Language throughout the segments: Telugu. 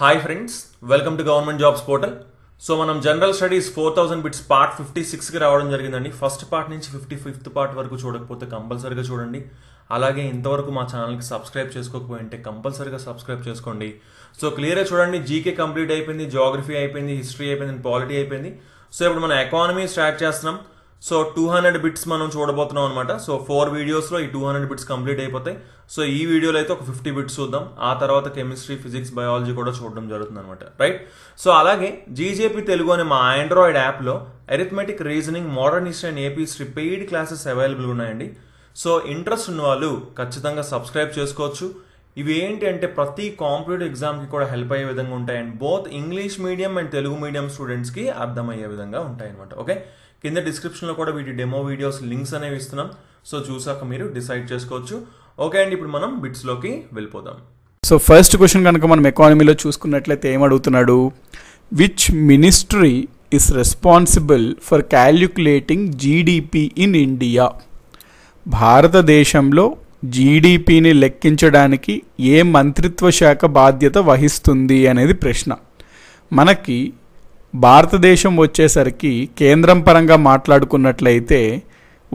Hi friends welcome to government jobs portal so మనం general studies four thousand bits part fifty సిక్స్కి రావడం జరిగిందండి ఫస్ట్ పార్ట్ నుంచి ఫిఫ్టీ ఫిఫ్త్ పార్ట్ వరకు చూడకపోతే కంపల్సరీగా చూడండి అలాగే ఇంతవరకు మా ఛానల్కి సబ్స్క్రైబ్ చేసుకోకపోయింటే కంపల్సరీగా సబ్స్క్రైబ్ చేసుకోండి సో క్లియర్గా చూడండి జీకే కంప్లీట్ అయిపోయింది జాగ్రఫీ అయిపోయింది హిస్టరీ అయిపోయింది పాలిటీ అయిపోయింది సో ఇప్పుడు మనం ఎకానమీ స్టార్ట్ చేస్తున్నాం సో టూ హండ్రెడ్ బిట్స్ మనం చూడబోతున్నాం అనమాట సో ఫోర్ వీడియోస్లో ఈ టూ హండ్రెడ్ బిట్స్ కంప్లీట్ అయిపోతాయి సో ఈ వీడియోలో అయితే ఒక ఫిఫ్టీ బిట్స్ చూద్దాం ఆ తర్వాత కెమిస్ట్రీ ఫిజిక్స్ బయాలజీ కూడా చూడడం జరుగుతుంది అనమాట రైట్ సో అలాగే జీజేపీ తెలుగు అనే మా ఆండ్రాయిడ్ యాప్లో arithmetic reasoning modern history and ఏపీస్ పెయిడ్ క్లాసెస్ అవైలబుల్ ఉన్నాయండి సో ఇంట్రెస్ట్ ఉన్న వాళ్ళు ఖచ్చితంగా సబ్స్క్రైబ్ చేసుకోవచ్చు ఇవి ఏంటి అంటే ప్రతి కాంపిటేటివ్ ఎగ్జామ్కి కూడా హెల్ప్ అయ్యే విధంగా ఉంటాయి and both English medium and Telugu medium స్టూడెంట్స్కి అర్థమయ్యే విధంగా ఉంటాయి అనమాట ఓకే కింద డిస్క్రిప్షన్లో కూడా వీటి డెమో వీడియోస్ లింక్స్ అనేవి ఇస్తున్నాం సో చూసాక మీరు డిసైడ్ చేసుకోవచ్చు ఓకే అండి ఇప్పుడు మనం బిట్స్లోకి వెళ్ళిపోదాం సో ఫస్ట్ క్వశ్చన్ కనుక మనం ఎకానమీలో చూసుకున్నట్లయితే ఏమడుగుతున్నాడు which ministry is responsible for calculating GDP in India భారతదేశంలో జీడిపిని లెక్కించడానికి ఏ మంత్రిత్వ శాఖ బాధ్యత వహిస్తుంది అనేది ప్రశ్న మనకి భారతదేశం వచ్చేసరికి కేంద్రం పరంగా మాట్లాడుకున్నట్లయితే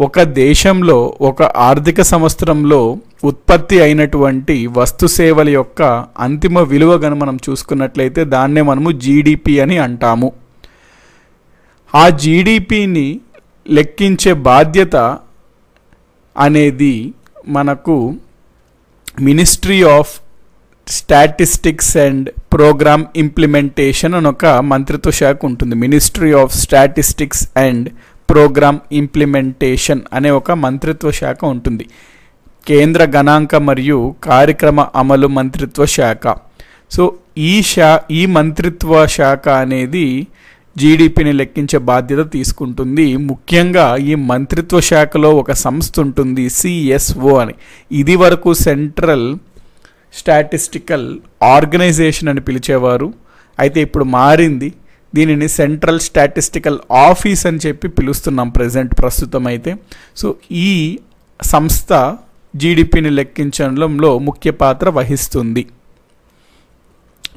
ఒక దేశంలో ఒక ఆర్థిక సంవత్సరంలో ఉత్పత్తి అయినటువంటి వస్తు సేవల యొక్క అంతిమ విలువ గను మనం చూసుకున్నట్లయితే దాన్నే మనము జీడిపి అని అంటాము ఆ జీడిపిని లెక్కించే బాధ్యత అనేది మనకు ministry of statistics and programme implementation అని ఒక మంత్రిత్వ శాఖ ఉంటుంది ministry of statistics and programme implementation అనే ఒక మంత్రిత్వ శాఖ ఉంటుంది కేంద్ర గణాంక మరియు కార్యక్రమ అమలు మంత్రిత్వ శాఖ సో ఈ శా ఈ మంత్రిత్వ శాఖ అనేది జీడిపిని లెక్కించే బాధ్యత తీసుకుంటుంది ముఖ్యంగా ఈ మంత్రిత్వ శాఖలో ఒక సంస్థ ఉంటుంది సిఎస్ఓ అని ఇది వరకు సెంట్రల్ స్టాటిస్టికల్ ఆర్గనైజేషన్ అని పిలిచేవారు అయితే ఇప్పుడు మారింది దీనిని సెంట్రల్ స్టాటిస్టికల్ ఆఫీస్ అని చెప్పి పిలుస్తున్నాం ప్రజెంట్ ప్రస్తుతం అయితే సో ఈ సంస్థ జీడిపిని లెక్కించడంలో ముఖ్య పాత్ర వహిస్తుంది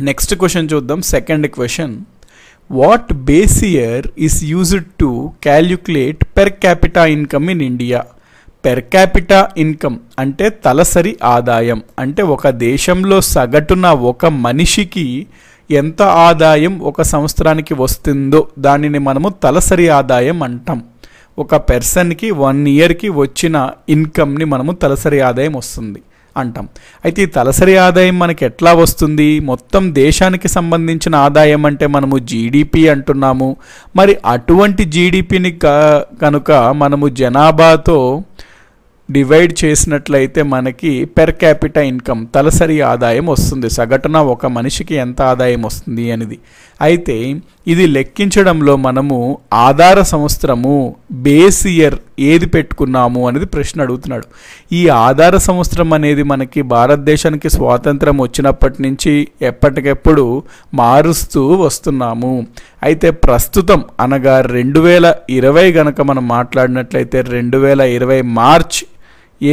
నెక్స్ట్ క్వశ్చన్ చూద్దాం second question what base year is used to calculate per capita income in India per capita income అంటే తలసరి ఆదాయం అంటే ఒక దేశంలో సగటున ఒక మనిషికి ఎంత ఆదాయం ఒక సంవత్సరానికి వస్తుందో దానిని మనము తలసరి ఆదాయం అంటాం ఒక పెర్సన్కి వన్ ఇయర్కి వచ్చిన ఇన్కమ్ని మనము తలసరి ఆదాయం వస్తుంది అంటాం అయితే ఈ తలసరి ఆదాయం మనకి ఎట్లా వస్తుంది మొత్తం దేశానికి సంబంధించిన ఆదాయం అంటే మనము జీడిపి అంటున్నాము మరి అటువంటి జీడిపిని కనుక మనము జనాభాతో డివైడ్ చేసినట్లయితే మనకి పెర్ క్యాపిటల్ ఇన్కమ్ తలసరి ఆదాయం వస్తుంది సగటున ఒక మనిషికి ఎంత ఆదాయం వస్తుంది అనేది అయితే ఇది లెక్కించడంలో మనము ఆధార సంవత్సరము బేస్ ఇయర్ ఏది పెట్టుకున్నాము అనేది ప్రశ్న అడుగుతున్నాడు ఈ ఆధార సంవత్సరం అనేది మనకి భారతదేశానికి స్వాతంత్రం వచ్చినప్పటి నుంచి ఎప్పటికెప్పుడు మారుస్తూ వస్తున్నాము అయితే ప్రస్తుతం అనగా రెండు వేల ఇరవై గనక మనం మాట్లాడినట్లయితే రెండు వేల ఇరవై మార్చ్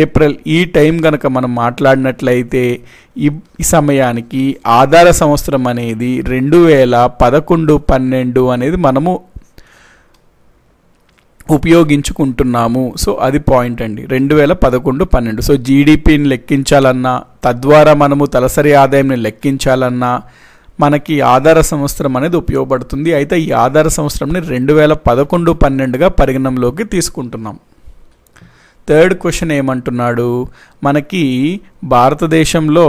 ఏప్రిల్ ఈ టైం కనుక మనం మాట్లాడినట్లయితే ఈ సమయానికి ఆధార సంవత్సరం అనేది రెండు వేల పదకొండు పన్నెండు అనేది మనము ఉపయోగించుకుంటున్నాము సో అది పాయింట్ అండి రెండు వేల పదకొండు పన్నెండు సో జీడిపిని లెక్కించాలన్నా తద్వారా మనము తలసరి ఆదాయంని లెక్కించాలన్నా మనకి ఆధార సంవత్సరం అనేది ఉపయోగపడుతుంది అయితే ఈ ఆధార సంవత్సరంని రెండు వేల పదకొండు పన్నెండుగా పరిగణంలోకి తీసుకుంటున్నాం థర్డ్ క్వశ్చన్ ఏమంటున్నాడు మనకి భారతదేశంలో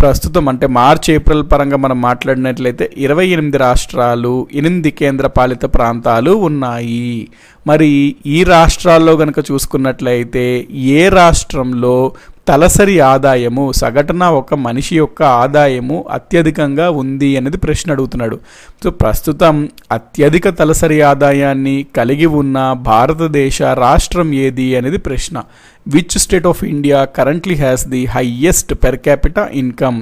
ప్రస్తుతం అంటే మార్చ్ ఏప్రిల్ పరంగా మనం మాట్లాడినట్లయితే ఇరవై ఎనిమిది రాష్ట్రాలు ఎనిమిది కేంద్రపాలిత ప్రాంతాలు ఉన్నాయి మరి ఈ రాష్ట్రాల్లో కనుక చూసుకున్నట్లయితే ఏ రాష్ట్రంలో తలసరి ఆదాయము సగటున ఒక మనిషి యొక్క ఆదాయము అత్యధికంగా ఉంది అనేది ప్రశ్న అడుగుతున్నాడు సో ప్రస్తుతం అత్యధిక తలసరి ఆదాయాన్ని కలిగి ఉన్న భారతదేశ రాష్ట్రం ఏది అనేది ప్రశ్న which state of India currently has the highest per capita income?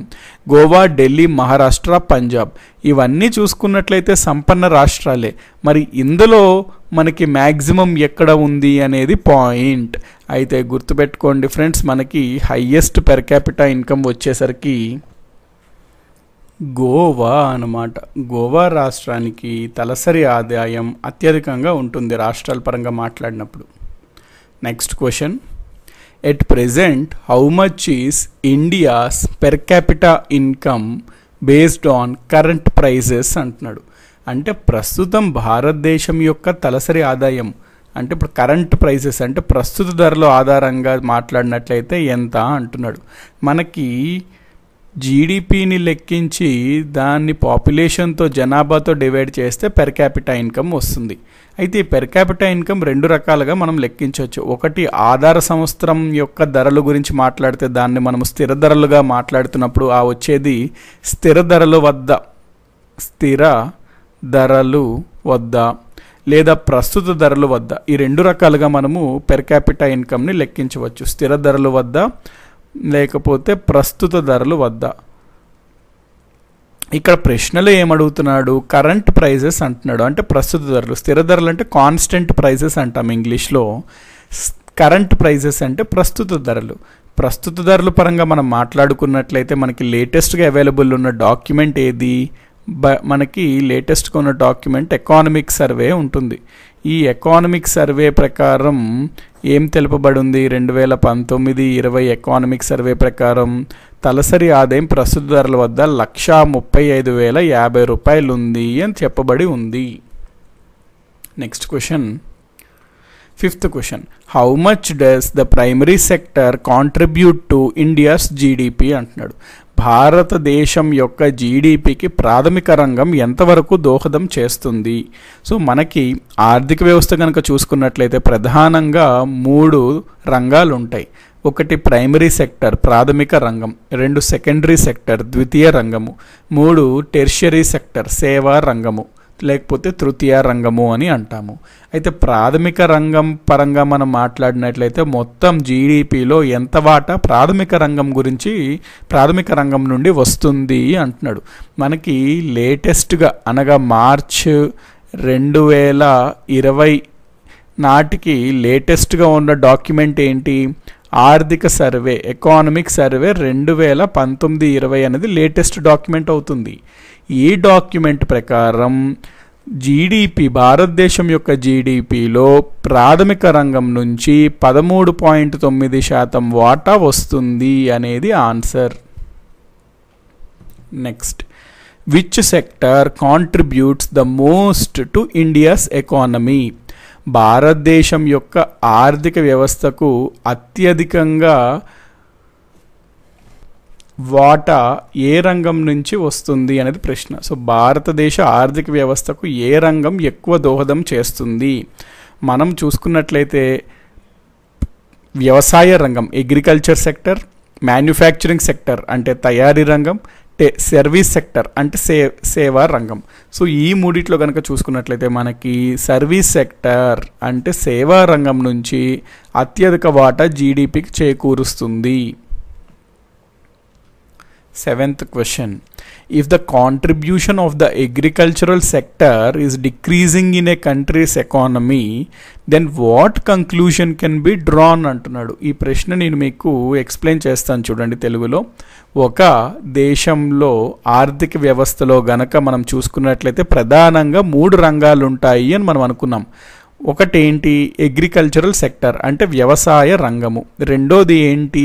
Goa Delhi Maharashtra Punjab ఇవన్నీ చూసుకున్నట్లయితే సంపన్న రాష్ట్రాలే మరి ఇందులో మనకి మ్యాక్సిమం ఎక్కడ ఉంది అనేది పాయింట్ అయితే గుర్తుపెట్టుకోండి ఫ్రెండ్స్ మనకి హయ్యెస్ట్ పెర్ క్యాపిటా ఇన్కమ్ వచ్చేసరికి గోవా అనమాట గోవా రాష్ట్రానికి తలసరి ఆదాయం అత్యధికంగా ఉంటుంది రాష్ట్రాల పరంగా మాట్లాడినప్పుడు next question at present how much is India's per capita income based on current prices అంటున్నాడు అంటే ప్రస్తుతం భారతదేశం యొక్క తలసరి ఆదాయం అంటే ఇప్పుడు కరెంట్ ప్రైసెస్ అంటే ప్రస్తుత ధరలు ఆధారంగా మాట్లాడినట్లయితే ఎంత అంటున్నాడు మనకి జీడిపిని లెక్కించి దాన్ని పాపులేషన్తో జనాభాతో డివైడ్ చేస్తే పెర్ క్యాపిటా ఇన్కమ్ వస్తుంది అయితే పెర్ క్యాపిటా ఇన్కమ్ రెండు రకాలుగా మనం లెక్కించవచ్చు ఒకటి ఆధార సంవత్సరం యొక్క ధరల గురించి మాట్లాడితే దాన్ని మనం స్థిర ధరలుగా మాట్లాడుతున్నప్పుడు ఆ వచ్చేది స్థిర ధరలు వద్ద స్థిర ధరలు వద్ద లేదా ప్రస్తుత ధరలు వద్ద ఈ రెండు రకాలుగా మనము పెర్ క్యాపిటా ఇన్కమ్ని లెక్కించవచ్చు స్థిర ధరలు వద్ద లేకపోతే ప్రస్తుత ధరలు వద్ద ఇక్కడ ప్రశ్నలో ఏమడుగుతున్నాడు కరెంట్ ప్రైజెస్ అంటున్నాడు అంటే ప్రస్తుత ధరలు స్థిర ధరలు అంటే కాన్స్టెంట్ ప్రైజెస్ అంటాం ఇంగ్లీష్లో కరెంట్ ప్రైజెస్ అంటే ప్రస్తుత ధరలు ప్రస్తుత ధరల పరంగా మనం మాట్లాడుకున్నట్లయితే మనకి లేటెస్ట్గా అవైలబుల్ ఉన్న డాక్యుమెంట్ ఏది బ మనకి లేటెస్ట్గా ఉన్న డాక్యుమెంట్ ఎకానమిక్ సర్వే ఉంటుంది ఈ ఎకానమిక్ సర్వే ప్రకారం ఏం తెలుపబడింది రెండు వేల పంతొమ్మిది ఇరవై ఎకానమిక్ సర్వే ప్రకారం తలసరి ఆదాయం ప్రస్తుత ధరల వద్ద లక్షా ముప్పై ఐదు వేల యాభై రూపాయలు ఉంది అని చెప్పబడి ఉంది next question fifth question how much does the primary sector contribute to India's GDP అంటున్నాడు భారతదేశం యొక్క జీడిపికి ప్రాథమిక రంగం ఎంతవరకు దోహదం చేస్తుంది సో మనకి ఆర్థిక వ్యవస్థ కనుక చూసుకున్నట్లయితే ప్రధానంగా మూడు రంగాలు ఉంటాయి ఒకటి ప్రైమరీ సెక్టర్ ప్రాథమిక రంగం రెండు సెకండరీ సెక్టర్ ద్వితీయ రంగము మూడు టెర్షరీ సెక్టర్ సేవా రంగము లేకపోతే తృతీయ రంగము అని అంటాము అయితే ప్రాథమిక రంగం పరంగా మనం మాట్లాడినట్లయితే మొత్తం జీడిపిలో ఎంత వాటా ప్రాథమిక రంగం గురించి ప్రాథమిక రంగం నుండి వస్తుంది అంటున్నాడు మనకి లేటెస్ట్గా అనగా మార్చ్ రెండు వేల ఇరవై నాటికి లేటెస్ట్గా ఉన్న డాక్యుమెంట్ ఏంటి ఆర్థిక సర్వే ఎకానమిక్ సర్వే రెండు వేల పంతొమ్మిది ఇరవై అనేది లేటెస్ట్ డాక్యుమెంట్ అవుతుంది ఈ డాక్యుమెంట్ ప్రకారం జీడిపి భారతదేశం యొక్క జీడిపిలో ప్రాథమిక రంగం నుంచి పదమూడు పాయింట్ తొమ్మిది శాతం వాటా వస్తుంది అనేది answer next which sector contributes the most to India's economy భారతదేశం యొక్క ఆర్థిక వ్యవస్థకు అత్యధికంగా వాటా ఏ రంగం నుంచి వస్తుంది అనేది ప్రశ్న సో భారతదేశ ఆర్థిక వ్యవస్థకు ఏ రంగం ఎక్కువ దోహదం చేస్తుంది మనం చూసుకున్నట్లయితే వ్యవసాయ రంగం అగ్రికల్చర్ సెక్టర్ మ్యానుఫ్యాక్చరింగ్ సెక్టర్ అంటే తయారీ రంగం టే సర్వీస్ సెక్టర్ అంటే సే సేవా రంగం సో ఈ మూడిట్లో కనుక చూసుకున్నట్లయితే మనకి సర్వీస్ సెక్టర్ అంటే సేవా రంగం నుంచి అత్యధిక వాటా జీడిపికి చేకూరుస్తుంది seventh question if the contribution of the agricultural sector is decreasing in a country's economy, then what conclusion can be drawn అంటున్నాడు ఈ ప్రశ్న నేను మీకు ఎక్స్ప్లెయిన్ చేస్తాను చూడండి తెలుగులో ఒక దేశంలో ఆర్థిక వ్యవస్థలో గనక మనం చూసుకున్నట్లయితే ప్రధానంగా మూడు రంగాలు ఉంటాయి అని మనం అనుకున్నాం ఒకటేంటి అగ్రికల్చరల్ సెక్టర్ అంటే వ్యవసాయ రంగము రెండోది ఏంటి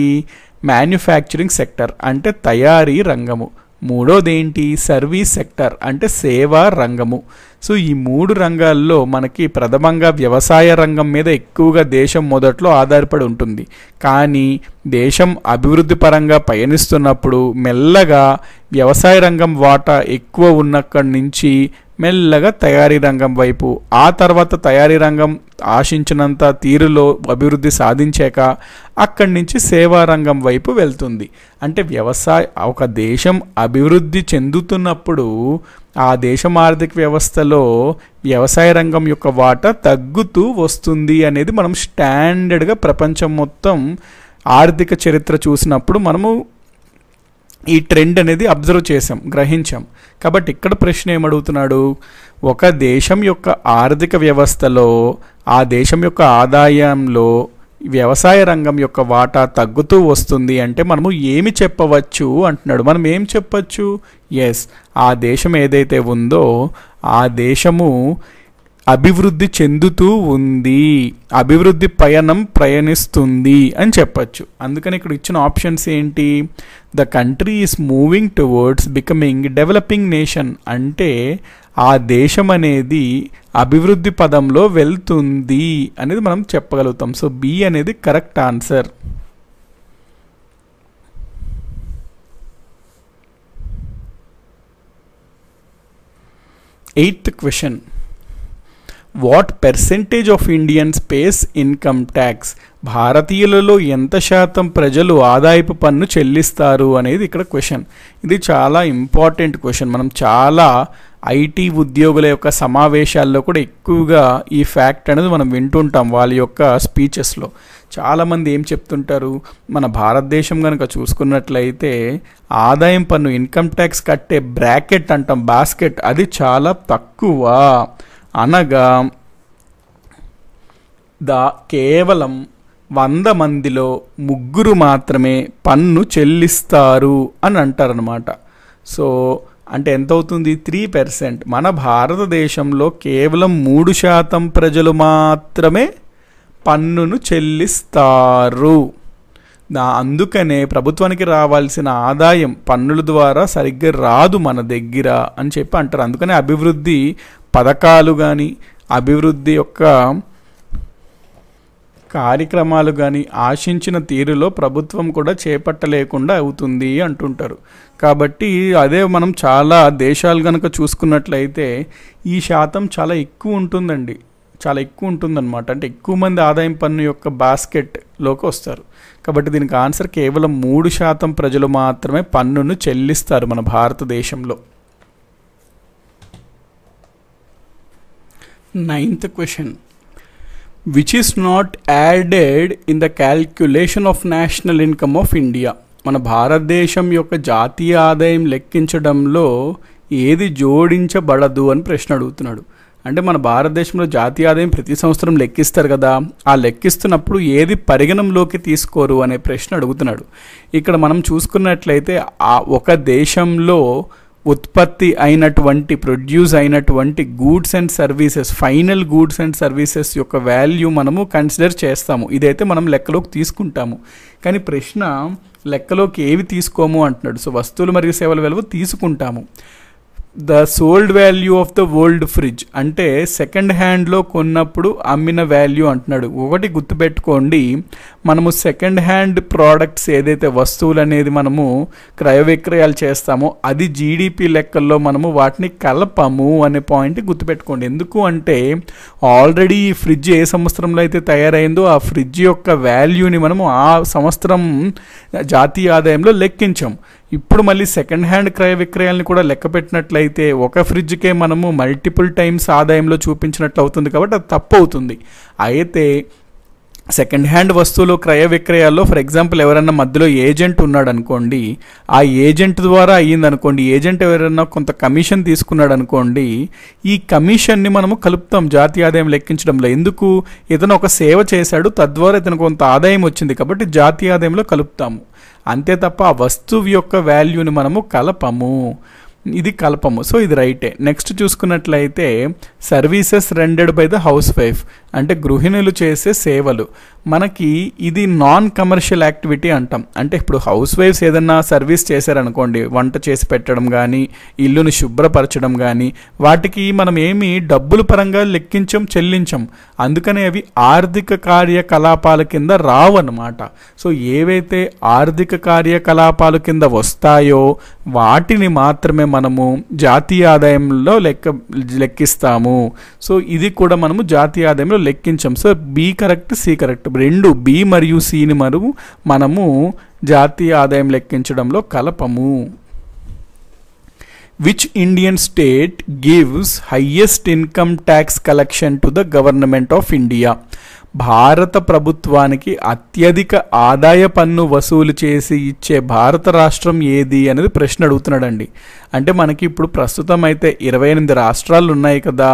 మ్యానుఫ్యాక్చరింగ్ సెక్టర్ అంటే తయారీ రంగము మూడోదేంటి సర్వీస్ సెక్టర్ అంటే సేవా రంగము సో ఈ మూడు రంగాల్లో మనకి ప్రథమంగా వ్యవసాయ రంగం మీద ఎక్కువగా దేశం మొదట్లో ఆధారపడి ఉంటుంది కానీ దేశం అభివృద్ధి పరంగా పయనిస్తున్నప్పుడు మెల్లగా వ్యవసాయ రంగం వాటా ఎక్కువ ఉన్నక్కడి నుంచి మెల్లగా తయారీ రంగం వైపు ఆ తర్వాత తయారీ రంగం ఆశించినంత తీరులో అభివృద్ధి సాధించాక అక్కడి నుంచి సేవా రంగం వైపు వెళ్తుంది అంటే వ్యవసాయ ఒక దేశం అభివృద్ధి చెందుతున్నప్పుడు ఆ దేశం ఆర్థిక వ్యవస్థలో వ్యవసాయ రంగం యొక్క వాటా తగ్గుతూ వస్తుంది అనేది మనం స్టాండర్డ్గా ప్రపంచం మొత్తం ఆర్థిక చరిత్ర చూసినప్పుడు మనము ఈ ట్రెండ్ అనేది అబ్జర్వ్ చేసాం గ్రహించాం కాబట్టి ఇక్కడ ప్రశ్న ఏమడుగుతున్నాడు ఒక దేశం యొక్క ఆర్థిక వ్యవస్థలో ఆ దేశం యొక్క ఆదాయంలో వ్యవసాయ రంగం యొక్క వాటా తగ్గుతూ వస్తుంది అంటే మనము ఏమి చెప్పవచ్చు అంటున్నాడు మనం ఏం చెప్పచ్చు ఎస్ ఆ దేశం ఏదైతే ఉందో ఆ దేశము అభివృద్ధి చెందుతూ ఉంది అభివృద్ధి పయనం ప్రయాణిస్తుంది అని చెప్పచ్చు అందుకని ఇక్కడ ఇచ్చిన ఆప్షన్స్ ఏంటి the country is moving towards becoming developing nation అంటే ఆ దేశం అనేది అభివృద్ధి పదంలో వెళ్తుంది అనేది మనం చెప్పగలుగుతాం సో బి అనేది correct answer eighth question what percentage of Indian pays income tax భారతీయులలో ఎంత శాతం ప్రజలు ఆదాయపు పన్ను చెల్లిస్తారు అనేది ఇక్కడ క్వశ్చన్ ఇది చాలా ఇంపార్టెంట్ క్వశ్చన్ మనం చాలా ఐటీ ఉద్యోగుల యొక్క సమావేశాల్లో కూడా ఎక్కువగా ఈ ఫ్యాక్ట్ అనేది మనం వింటుంటాం వాళ్ళ యొక్క స్పీచెస్లో చాలామంది ఏం చెప్తుంటారు మన భారతదేశం కనుక చూసుకున్నట్లయితే ఆదాయం పన్ను ఇన్కమ్ ట్యాక్స్ కట్టే బ్రాకెట్ అంటాం బాస్కెట్ అది చాలా తక్కువ అనగా దా కేవలం వంద మందిలో ముగ్గురు మాత్రమే పన్ను చెల్లిస్తారు అని అంటారనమాట సో అంటే ఎంత అవుతుంది త్రీ పర్సెంట్ మన భారతదేశంలో కేవలం మూడు శాతం ప్రజలు మాత్రమే పన్నును చెల్లిస్తారు అందుకనే ప్రభుత్వానికి రావాల్సిన ఆదాయం పన్నుల ద్వారా సరిగ్గా రాదు మన దగ్గర అని చెప్పి అంటారు అందుకనే అభివృద్ధి పథకాలు కానీ అభివృద్ధి యొక్క కార్యక్రమాలు కానీ ఆశించిన తీరులో ప్రభుత్వం కూడా చేపట్టలేకుండా అవుతుంది అంటుంటారు కాబట్టి అదే మనం చాలా దేశాలు కనుక చూసుకున్నట్లయితే ఈ శాతం చాలా ఎక్కువ ఉంటుందండి చాలా ఎక్కువ ఉంటుందన్నమాట అంటే ఎక్కువ మంది ఆదాయం పన్ను యొక్క బాస్కెట్లోకి వస్తారు కాబట్టి దీనికి ఆన్సర్ కేవలం మూడు శాతం ప్రజలు మాత్రమే పన్నును చెల్లిస్తారు మన భారతదేశంలో ninth question which is not added in the calculation of national income of India మన భారతదేశం యొక్క జాతీయ ఆదాయం లెక్కించడంలో ఏది జోడించబడదు అని ప్రశ్న అడుగుతున్నాడు అంటే మన భారతదేశంలో జాతీయ ఆదాయం ప్రతి సంవత్సరం లెక్కిస్తారు కదా ఆ లెక్కిస్తున్నప్పుడు ఏది పరిగణంలోకి తీసుకోరు అనే ప్రశ్న అడుగుతున్నాడు ఇక్కడ మనం చూసుకున్నట్లయితే ఆ ఒక దేశంలో ఉత్పత్తి అయినటువంటి ప్రొడ్యూస్ అయినటువంటి goods and services final goods and services యొక్క వాల్యూ మనము కన్సిడర్ చేస్తాము ఇదైతే మనం లెక్కలోకి తీసుకుంటాము కానీ ప్రశ్న లెక్కలోకి ఏవి తీసుకోము అంటున్నాడు సో వస్తువులు మరియు సేవల విలువ తీసుకుంటాము the sold value of the old fridge అంటే సెకండ్ హ్యాండ్లో కొన్నప్పుడు అమ్మిన వాల్యూ అంటున్నాడు ఒకటి గుర్తుపెట్టుకోండి మనము సెకండ్ హ్యాండ్ ప్రోడక్ట్స్ ఏదైతే వస్తువులు అనేది మనము క్రయ విక్రయాలు చేస్తామో అది జీడిపి లెక్కల్లో మనము వాటిని కలపము అనే పాయింట్ గుర్తుపెట్టుకోండి ఎందుకు అంటే ఆల్రెడీ ఈ ఫ్రిడ్జ్ ఏ సంవత్సరంలో అయితే తయారైందో ఆ ఫ్రిడ్జ్ యొక్క వాల్యూని మనము ఆ సంవత్సరం జాతీయ ఆదాయంలో లెక్కించాం ఇప్పుడు మళ్ళీ సెకండ్ హ్యాండ్ క్రయ విక్రయాలను కూడా లెక్క పెట్టినట్లయితే ఒక ఫ్రిడ్జ్కే మనము మల్టిపుల్ టైమ్స్ ఆదాయంలో చూపించినట్లు అవుతుంది కాబట్టి అది తప్పు అవుతుంది అయితే సెకండ్ హ్యాండ్ వస్తువులు క్రయ విక్రయాల్లో ఫర్ ఎగ్జాంపుల్ ఎవరైనా మధ్యలో ఏజెంట్ ఉన్నాడు అనుకోండి ఆ ఏజెంట్ ద్వారా అయ్యింది అనుకోండి ఏజెంట్ ఎవరైనా కొంత కమిషన్ తీసుకున్నాడు అనుకోండి ఈ కమిషన్ని మనము కలుపుతాం జాతీయ ఆదాయం లెక్కించడంలో ఎందుకు ఇతను ఒక సేవ చేశాడు తద్వారా ఇతను కొంత ఆదాయం వచ్చింది కాబట్టి జాతీయ ఆదాయంలో కలుపుతాము అంతే తప్ప ఆ వస్తువు యొక్క వాల్యూని మనము కలపము ఇది కల్పము సో ఇది రైటే నెక్స్ట్ చూసుకున్నట్లయితే services rendered by the housewife అంటే గృహిణులు చేసే సేవలు మనకి ఇది నాన్ కమర్షియల్ యాక్టివిటీ అంటాం అంటే ఇప్పుడు హౌస్ వైఫ్స్ ఏదన్నా సర్వీస్ చేశారనుకోండి వంట చేసి పెట్టడం కానీ ఇల్లును శుభ్రపరచడం కానీ వాటికి మనం ఏమి డబ్బుల పరంగా లెక్కించం చెల్లించం అందుకనే అవి ఆర్థిక కార్యకలాపాల కింద రావు అనమాట సో ఏవైతే ఆర్థిక కార్యకలాపాల కింద వస్తాయో వాటిని మాత్రమే మనము జాతీయ ఆదాయంలో లెక్క లెక్కిస్తాము సో ఇది కూడా మనము జాతీయ ఆదాయంలో లెక్కించాము so B correct C correct రెండు బి మరియు సిని మరు మనము జాతీయ ఆదాయం లెక్కించడంలో కలపము which Indian state gives highest income tax collection to the government of India భారత ప్రభుత్వానికి అత్యధిక ఆదాయ పన్ను వసూలు చేసి ఇచ్చే భారత రాష్ట్రం ఏది అనేది ప్రశ్న అడుగుతున్నాడండి అంటే మనకి ఇప్పుడు ప్రస్తుతం అయితే ఇరవై ఎనిమిది రాష్ట్రాలు ఉన్నాయి కదా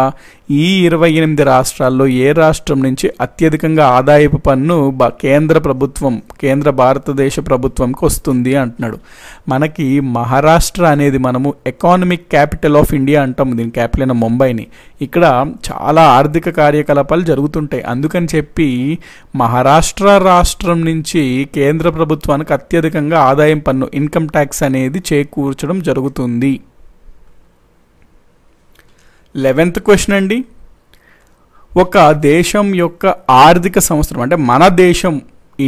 ఈ ఇరవై ఎనిమిది రాష్ట్రాల్లో ఏ రాష్ట్రం నుంచి అత్యధికంగా ఆదాయపు పన్ను కేంద్ర ప్రభుత్వం కేంద్ర భారతదేశ ప్రభుత్వంకి వస్తుంది అంటున్నాడు మనకి మహారాష్ట్ర అనేది మనము ఎకానమిక్ క్యాపిటల్ ఆఫ్ ఇండియా అంటాము దీని క్యాపిటల్ అయిన ముంబైని ఇక్కడ చాలా ఆర్థిక కార్యకలాపాలు జరుగుతుంటాయి అందుకని చెప్పి మహారాష్ట్ర రాష్ట్రం నుంచి కేంద్ర ప్రభుత్వానికి అత్యధికంగా ఆదాయం పన్ను ఇన్కమ్ ట్యాక్స్ అనేది చేకూర్చడం జరుగుతుంది లెవెన్త్ క్వశ్చన్ అండి ఒక దేశం యొక్క ఆర్థిక సంవత్సరం అంటే మన దేశం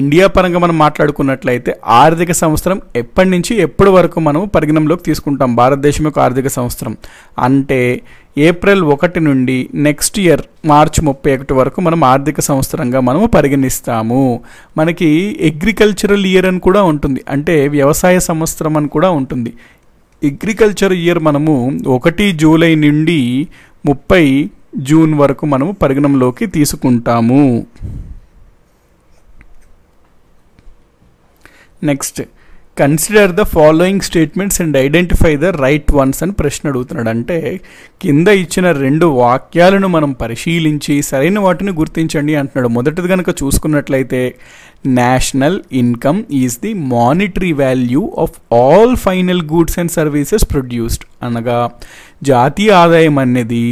ఇండియా పరంగా మనం మాట్లాడుకున్నట్లయితే ఆర్థిక సంవత్సరం ఎప్పటి నుంచి ఎప్పటి వరకు మనం పరిగణంలోకి తీసుకుంటాం భారతదేశం యొక్క ఆర్థిక సంవత్సరం అంటే ఏప్రిల్ ఒకటి నుండి నెక్స్ట్ ఇయర్ మార్చి ముప్పై ఒకటి వరకు మనం ఆర్థిక సంవత్సరంగా మనము పరిగణిస్తాము మనకి అగ్రికల్చరల్ ఇయర్ అని కూడా ఉంటుంది అంటే వ్యవసాయ సంవత్సరం అని కూడా ఉంటుంది అగ్రికల్చర్ ఇయర్ మనము ఒకటి జూలై నుండి ముప్పై జూన్ వరకు మనము పరిగణంలోకి తీసుకుంటాము next consider the following statements and identify the right ones అని ప్రశ్న అడుగుతున్నాడు అంటే కింద ఇచ్చిన రెండు వాక్యాలను మనం పరిశీలించి సరైన వాటిని గుర్తించండి అంటున్నాడు మొదటిది కనుక చూసుకున్నట్లయితే national income is the monetary value of all final goods and services produced అనగా జాతీయ ఆదాయం అనేది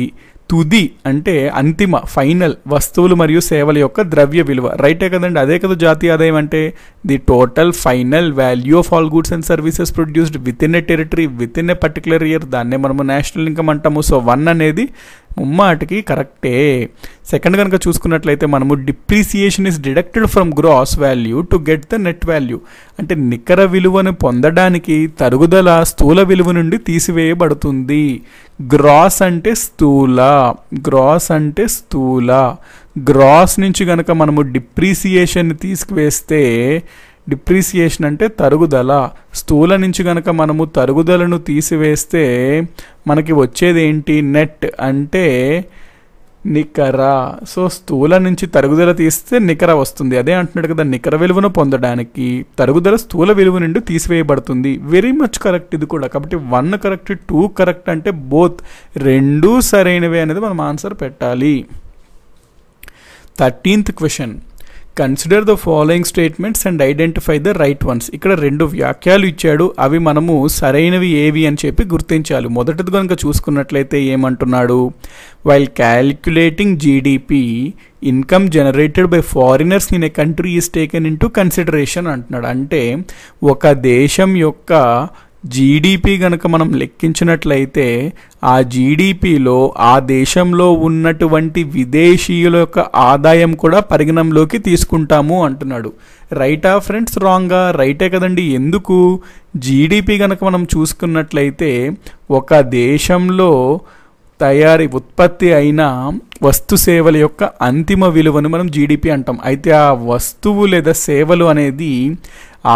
తుది అంటే అంతిమ ఫైనల్ వస్తువులు మరియు సేవల యొక్క ద్రవ్య విలువ రైటే కదండి అదే కదా జాతీయ ఆదాయం అంటే the total final value of all goods and services produced within a territory within a particular year దాన్నే మనము నేషనల్ ఇన్కమ్ అంటాము సో వన్ అనేది ముమ్మాటికి కరెక్టే సెకండ్ కనుక చూసుకున్నట్లయితే మనము depreciation is deducted from gross value to get the net value అంటే నికర విలువను పొందడానికి తరుగుదల స్థూల విలువ నుండి తీసివేయబడుతుంది గ్రాస్ అంటే స్థూల గ్రాస్ అంటే స్థూల గ్రాస్ నుంచి కనుక మనము డిప్రిసియేషన్ తీసుకువేస్తే డిప్రిసియేషన్ అంటే తరుగుదల స్థూల నుంచి కనుక మనము తరుగుదలను తీసివేస్తే మనకి వచ్చేది ఏంటి నెట్ అంటే నికర సో స్థూల నుంచి తరుగుదల తీస్తే నికర వస్తుంది అదే అంటున్నాడు కదా నికర విలువను పొందడానికి తరుగుదల స్థూల విలువ నుండి తీసివేయబడుతుంది వెరీ మచ్ కరెక్ట్ ఇది కూడా కాబట్టి వన్ కరెక్ట్ టూ కరెక్ట్ అంటే బోత్ రెండూ సరైనవే అనేది మనం ఆన్సర్ పెట్టాలి thirteenth question consider the following statements and identify the right ones ఇక్కడ రెండు వ్యాఖ్యలు ఇచ్చాడు అవి మనము సరైనవి ఏవి అని చెప్పి గుర్తించాలి మొదటిది కనుక చూసుకున్నట్లయితే ఏమంటున్నాడు while calculating GDP income generated by foreigners in a country is taken into consideration అంటున్నాడు అంటే ఒక దేశం యొక్క జీడిపి గనక మనం లెక్కించినట్లయితే ఆ జీడిపిలో ఆ దేశంలో ఉన్నటువంటి విదేశీయుల యొక్క ఆదాయం కూడా పరిగణంలోకి తీసుకుంటాము అంటున్నాడు రైటా ఫ్రెండ్స్ రాంగా రైటే కదండి ఎందుకు జీడిపి గనక మనం చూసుకున్నట్లయితే ఒక దేశంలో తయారీ ఉత్పత్తి అయిన వస్తు సేవల యొక్క అంతిమ విలువను మనం జీడిపి అంటాం అయితే ఆ వస్తువు లేదా సేవలు అనేది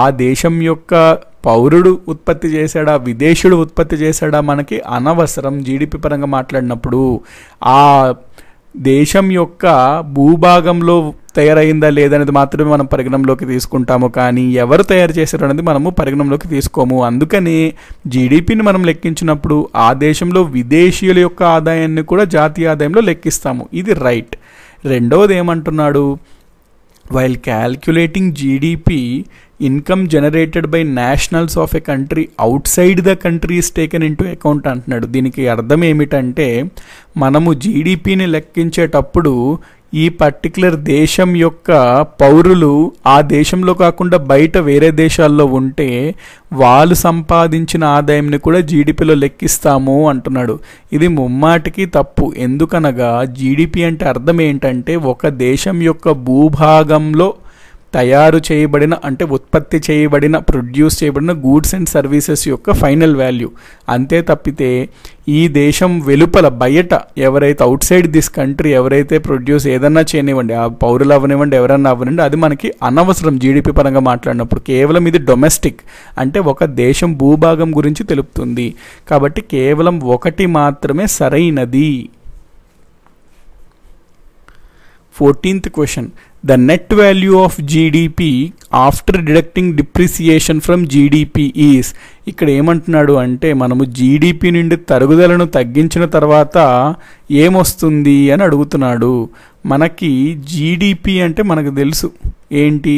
ఆ దేశం యొక్క పౌరుడు ఉత్పత్తి చేశాడా విదేశీయుడు ఉత్పత్తి చేశాడా మనకి అనవసరం జీడిపి పరంగా మాట్లాడినప్పుడు ఆ దేశం యొక్క భూభాగంలో తయారైందా లేదనేది మాత్రమే మనం పరిగణంలోకి తీసుకుంటాము కానీ ఎవరు తయారు చేశారు అనేది మనము పరిగణంలోకి తీసుకోము అందుకని జీడిపిని మనం లెక్కించినప్పుడు ఆ దేశంలో విదేశీయుల యొక్క ఆదాయాన్ని కూడా జాతీయ ఆదాయంలో లెక్కిస్తాము ఇది రైట్ రెండవది ఏమంటున్నాడు while calculating GDP, income generated by nationals of a country outside the countries is taken into account అంటున్నాడు దీనికి అర్థం ఏమిటంటే మనము జీడిపిని లెక్కించేటప్పుడు ఈ పర్టికులర్ దేశం యొక్క పౌరులు ఆ దేశంలో కాకుండా బయట వేరే దేశాల్లో ఉంటే వాళ్ళు సంపాదించిన ఆదాయంని కూడా జీడిపిలో లెక్కిస్తాము అంటున్నాడు ఇది ముమ్మాటికి తప్పు ఎందుకనగా జీడిపి అంటే అర్థం ఏంటంటే ఒక దేశం యొక్క భూభాగంలో తయారు చేయబడిన అంటే ఉత్పత్తి చేయబడిన ప్రొడ్యూస్ చేయబడిన గూడ్స్ అండ్ సర్వీసెస్ యొక్క ఫైనల్ వాల్యూ అంతే తప్పితే ఈ దేశం వెలుపల బయట ఎవరైతే అవుట్ సైడ్ దిస్ కంట్రీ ఎవరైతే ప్రొడ్యూస్ ఏదన్నా చేయనివ్వండి ఆ పౌరులు అవనివ్వండి ఎవరన్నా అవ్వనివ్వండి అది మనకి అనవసరం జీడిపి పరంగా మాట్లాడినప్పుడు కేవలం ఇది డొమెస్టిక్ అంటే ఒక దేశం భూభాగం గురించి తెలుపుతుంది కాబట్టి కేవలం ఒకటి మాత్రమే సరైనది fourteenth question the net value of GDP after deducting depreciation from GDP is ఇక్కడ ఏమంటున్నాడు అంటే మనము జీడిపి నుండి తరుగుదలను తగ్గించిన తర్వాత ఏమొస్తుంది అని అడుగుతున్నాడు మనకి జీడిపి అంటే మనకు తెలుసు ఏంటి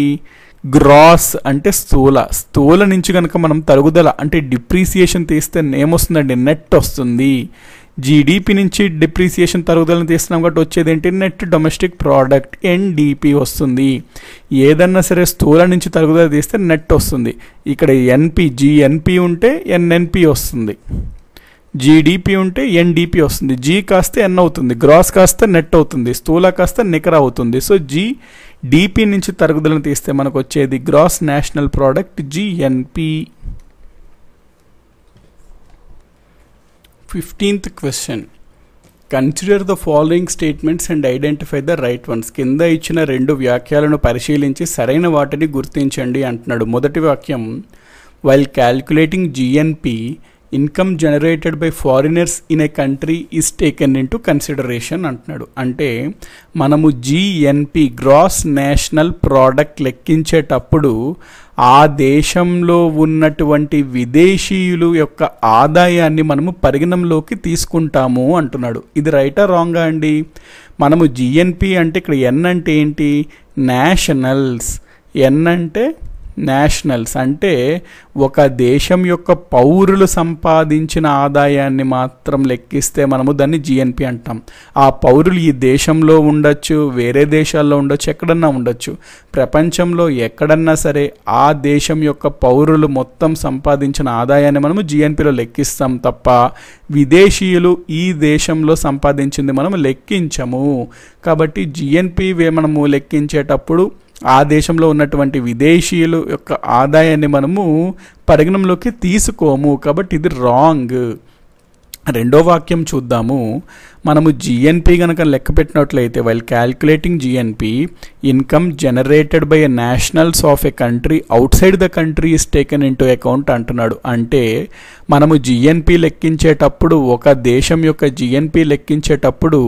గ్రాస్ అంటే స్థూల స్థూల నుంచి కనుక మనం తరుగుదల అంటే డిప్రిసియేషన్ తీస్తే ఏమొస్తుందండి నెట్ వస్తుంది జీడిపి నుంచి డిప్రిసియేషన్ తరుగుదలను తీస్తున్నాం కాబట్టి వచ్చేది ఏంటి నెట్ డొమెస్టిక్ ప్రోడక్ట్ ఎన్డిపి వస్తుంది ఏదన్నా సరే స్థూల నుంచి తరుగుదల తీస్తే నెట్ వస్తుంది ఇక్కడ ఎన్పి జిఎన్పి ఉంటే ఎన్ఎన్పి వస్తుంది జీడిపి ఉంటే ఎన్డిపి వస్తుంది జీ కాస్త ఎన్ అవుతుంది గ్రాస్ కాస్త నెట్ అవుతుంది స్థూల కాస్త నికర అవుతుంది సో జీ డిపి నుంచి తరుగుదలను తీస్తే మనకు వచ్చేది gross national product GNP fifteenth question consider the following statements and identify the right ones కింద ఇచ్చిన రెండు వ్యాఖ్యలను పరిశీలించి సరైన వాటిని గుర్తించండి అంటున్నాడు మొదటి వాక్యం while calculating GNP income generated by foreigners in a country is taken into consideration అంటున్నాడు అంటే మనము జిఎన్పి గ్రాస్ నేషనల్ ప్రోడక్ట్ లెక్కించేటప్పుడు ఆ దేశంలో ఉన్నటువంటి విదేశీయులు యొక్క ఆదాయాన్ని మనము పరిగణంలోకి తీసుకుంటాము అంటున్నాడు ఇది రైటా రాంగా అండి మనము జిఎన్పి అంటే ఇక్కడ ఎన్ అంటే ఏంటి నేషనల్స్ ఎన్ అంటే నేషనల్స్ అంటే ఒక దేశం యొక్క పౌరులు సంపాదించిన ఆదాయాన్ని మాత్రం లెక్కిస్తే మనము దాన్ని జిఎన్పి అంటాం ఆ పౌరులు ఈ దేశంలో ఉండొచ్చు వేరే దేశాల్లో ఉండొచ్చు ఎక్కడన్నా ఉండొచ్చు ప్రపంచంలో ఎక్కడన్నా సరే ఆ దేశం యొక్క పౌరులు మొత్తం సంపాదించిన ఆదాయాన్ని మనము జిఎన్పిలో లెక్కిస్తాం తప్ప విదేశీయులు ఈ దేశంలో సంపాదించింది మనం లెక్కించము కాబట్టి జిఎన్పి మనము లెక్కించేటప్పుడు ఆ దేశంలో ఉన్నటువంటి విదేశీయుల యొక్క ఆదాయాన్ని మనము పరిగణంలోకి తీసుకోము కాబట్టి ఇది రాంగ్ రెండో వాక్యం చూద్దాము మనము జిఎన్పి కనుక లెక్క పెట్టినట్లయితే while calculating GNP income generated by a nationals of a country outside the country is taken in account అంటున్నాడు అంటే మనము జిఎన్పి లెక్కించేటప్పుడు ఒక దేశం యొక్క జిఎన్పి లెక్కించేటప్పుడు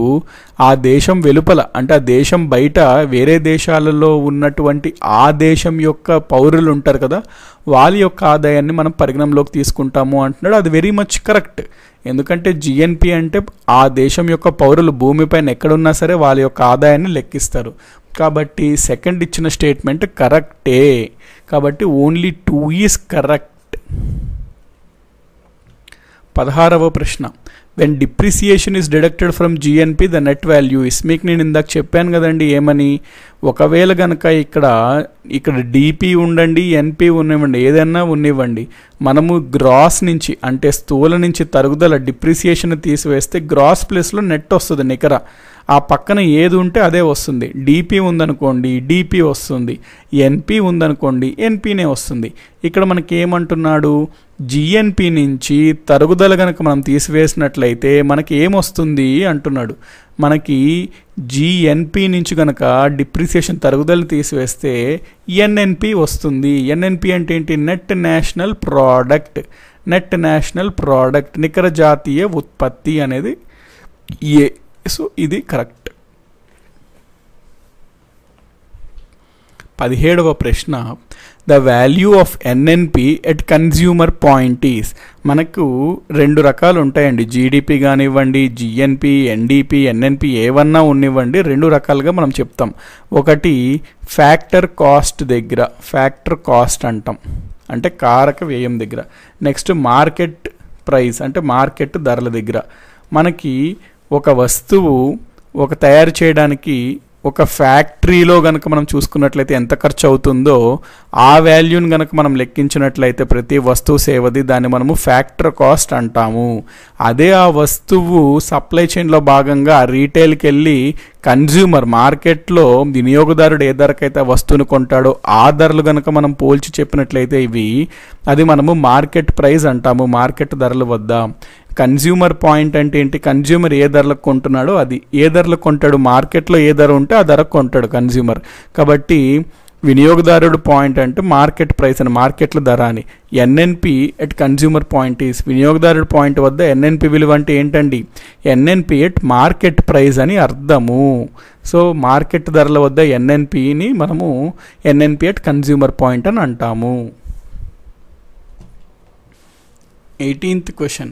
ఆ దేశం వెలుపల అంటే ఆ దేశం బయట వేరే దేశాలలో ఉన్నటువంటి ఆ దేశం యొక్క పౌరులు ఉంటారు కదా వాళ్ళ యొక్క ఆదాయాన్ని మనం పరిగణంలోకి తీసుకుంటాము అంటున్నాడు అది వెరీ మచ్ కరెక్ట్ ఎందుకంటే జిఎన్పి అంటే ఆ దేశం యొక్క పౌరులు భూమిపైన ఎక్కడున్నా సరే వాళ్ళ యొక్క ఆదాయాన్ని లెక్కిస్తారు కాబట్టి సెకండ్ ఇచ్చిన స్టేట్మెంట్ కరెక్టే కాబట్టి ఓన్లీ టూ ఈజ్ కరెక్ట్ పదహారవ ప్రశ్న when depreciation is deducted from GNP the net value is మీకు నేను ఇందాక చెప్పాను కదండి ఏమని ఒకవేళ కనుక ఇక్కడ ఇక్కడ డిపి ఉండండి ఎన్పి ఉన్నివ్వండి ఏదైనా ఉన్నివ్వండి మనము గ్రాస్ నుంచి అంటే స్థూల నుంచి తరుగుదల డిప్రిసియేషన్ తీసివేస్తే గ్రాస్ ప్లేస్లో నెట్ వస్తుంది నికర ఆ పక్కన ఏది ఉంటే అదే వస్తుంది డిపి ఉందనుకోండి డిపి వస్తుంది ఎన్పి ఉందనుకోండి ఎన్పినే వస్తుంది ఇక్కడ మనకి ఏమంటున్నాడు జిఎన్పి నుంచి తరుగుదల కనుక మనం తీసివేసినట్లయితే మనకి ఏమొస్తుంది అంటున్నాడు మనకి జిఎన్పి నుంచి కనుక డిప్రిసియేషన్ తరుగుదల తీసివేస్తే ఎన్ఎన్పి వస్తుంది ఎన్ఎన్పి అంటే ఏంటి net national product net national product నికర జాతీయ ఉత్పత్తి అనేది ఏ సో ఇది కరెక్ట్ పదిహేడవ ప్రశ్న the value of NNP at consumer point is మనకు రెండు రకాలు ఉంటాయండి జీడిపి కానివ్వండి జిఎన్పి ఎన్డిపి ఎన్ఎన్పి ఏవన్నా ఉన్నివ్వండి రెండు రకాలుగా మనం చెప్తాం ఒకటి ఫ్యాక్టర్ కాస్ట్ దగ్గర ఫ్యాక్టర్ కాస్ట్ అంటాం అంటే కారక వ్యయం దగ్గర నెక్స్ట్ మార్కెట్ ప్రైస్ అంటే మార్కెట్ ధరల దగ్గర మనకి ఒక వస్తువు ఒక తయారు చేయడానికి ఒక ఫ్యాక్టరీలో గనక మనం చూసుకున్నట్లయితే ఎంత ఖర్చు అవుతుందో ఆ వాల్యూని గనక మనం లెక్కించినట్లయితే ప్రతి వస్తువు సేవది దాన్ని మనము ఫ్యాక్టర్ కాస్ట్ అంటాము అదే ఆ వస్తువు సప్లై చైన్లో భాగంగా రీటైల్కి వెళ్ళి కన్జ్యూమర్ మార్కెట్లో వినియోగదారుడు ఏ ధరకైతే ఆ వస్తువును కొంటాడో ఆ ధరలు గనక మనం పోల్చి చెప్పినట్లయితే ఇవి అది మనము మార్కెట్ ప్రైస్ అంటాము మార్కెట్ ధరలు వద్ద కన్జ్యూమర్ పాయింట్ అంటే ఏంటి కన్జ్యూమర్ ఏ ధరలకు కొంటున్నాడో అది ఏ ధరలకు కొంటాడు మార్కెట్లో ఏ ధర ఉంటే ఆ ధరకు కొంటాడు కన్జ్యూమర్ కాబట్టి వినియోగదారుడు పాయింట్ అంటే మార్కెట్ ప్రైస్ అని మార్కెట్ల ధర అని NNP at consumer point is వినియోగదారుడు పాయింట్ వద్ద ఎన్ఎన్పి విలువ అంటే ఏంటండి ఎన్ఎన్పి ఎట్ మార్కెట్ ప్రైస్ అని అర్థము సో మార్కెట్ ధరల వద్ద ఎన్ఎన్పిని మనము ఎన్ఎన్పి ఎట్ కన్జ్యూమర్ పాయింట్ అని అంటాము eighteenth question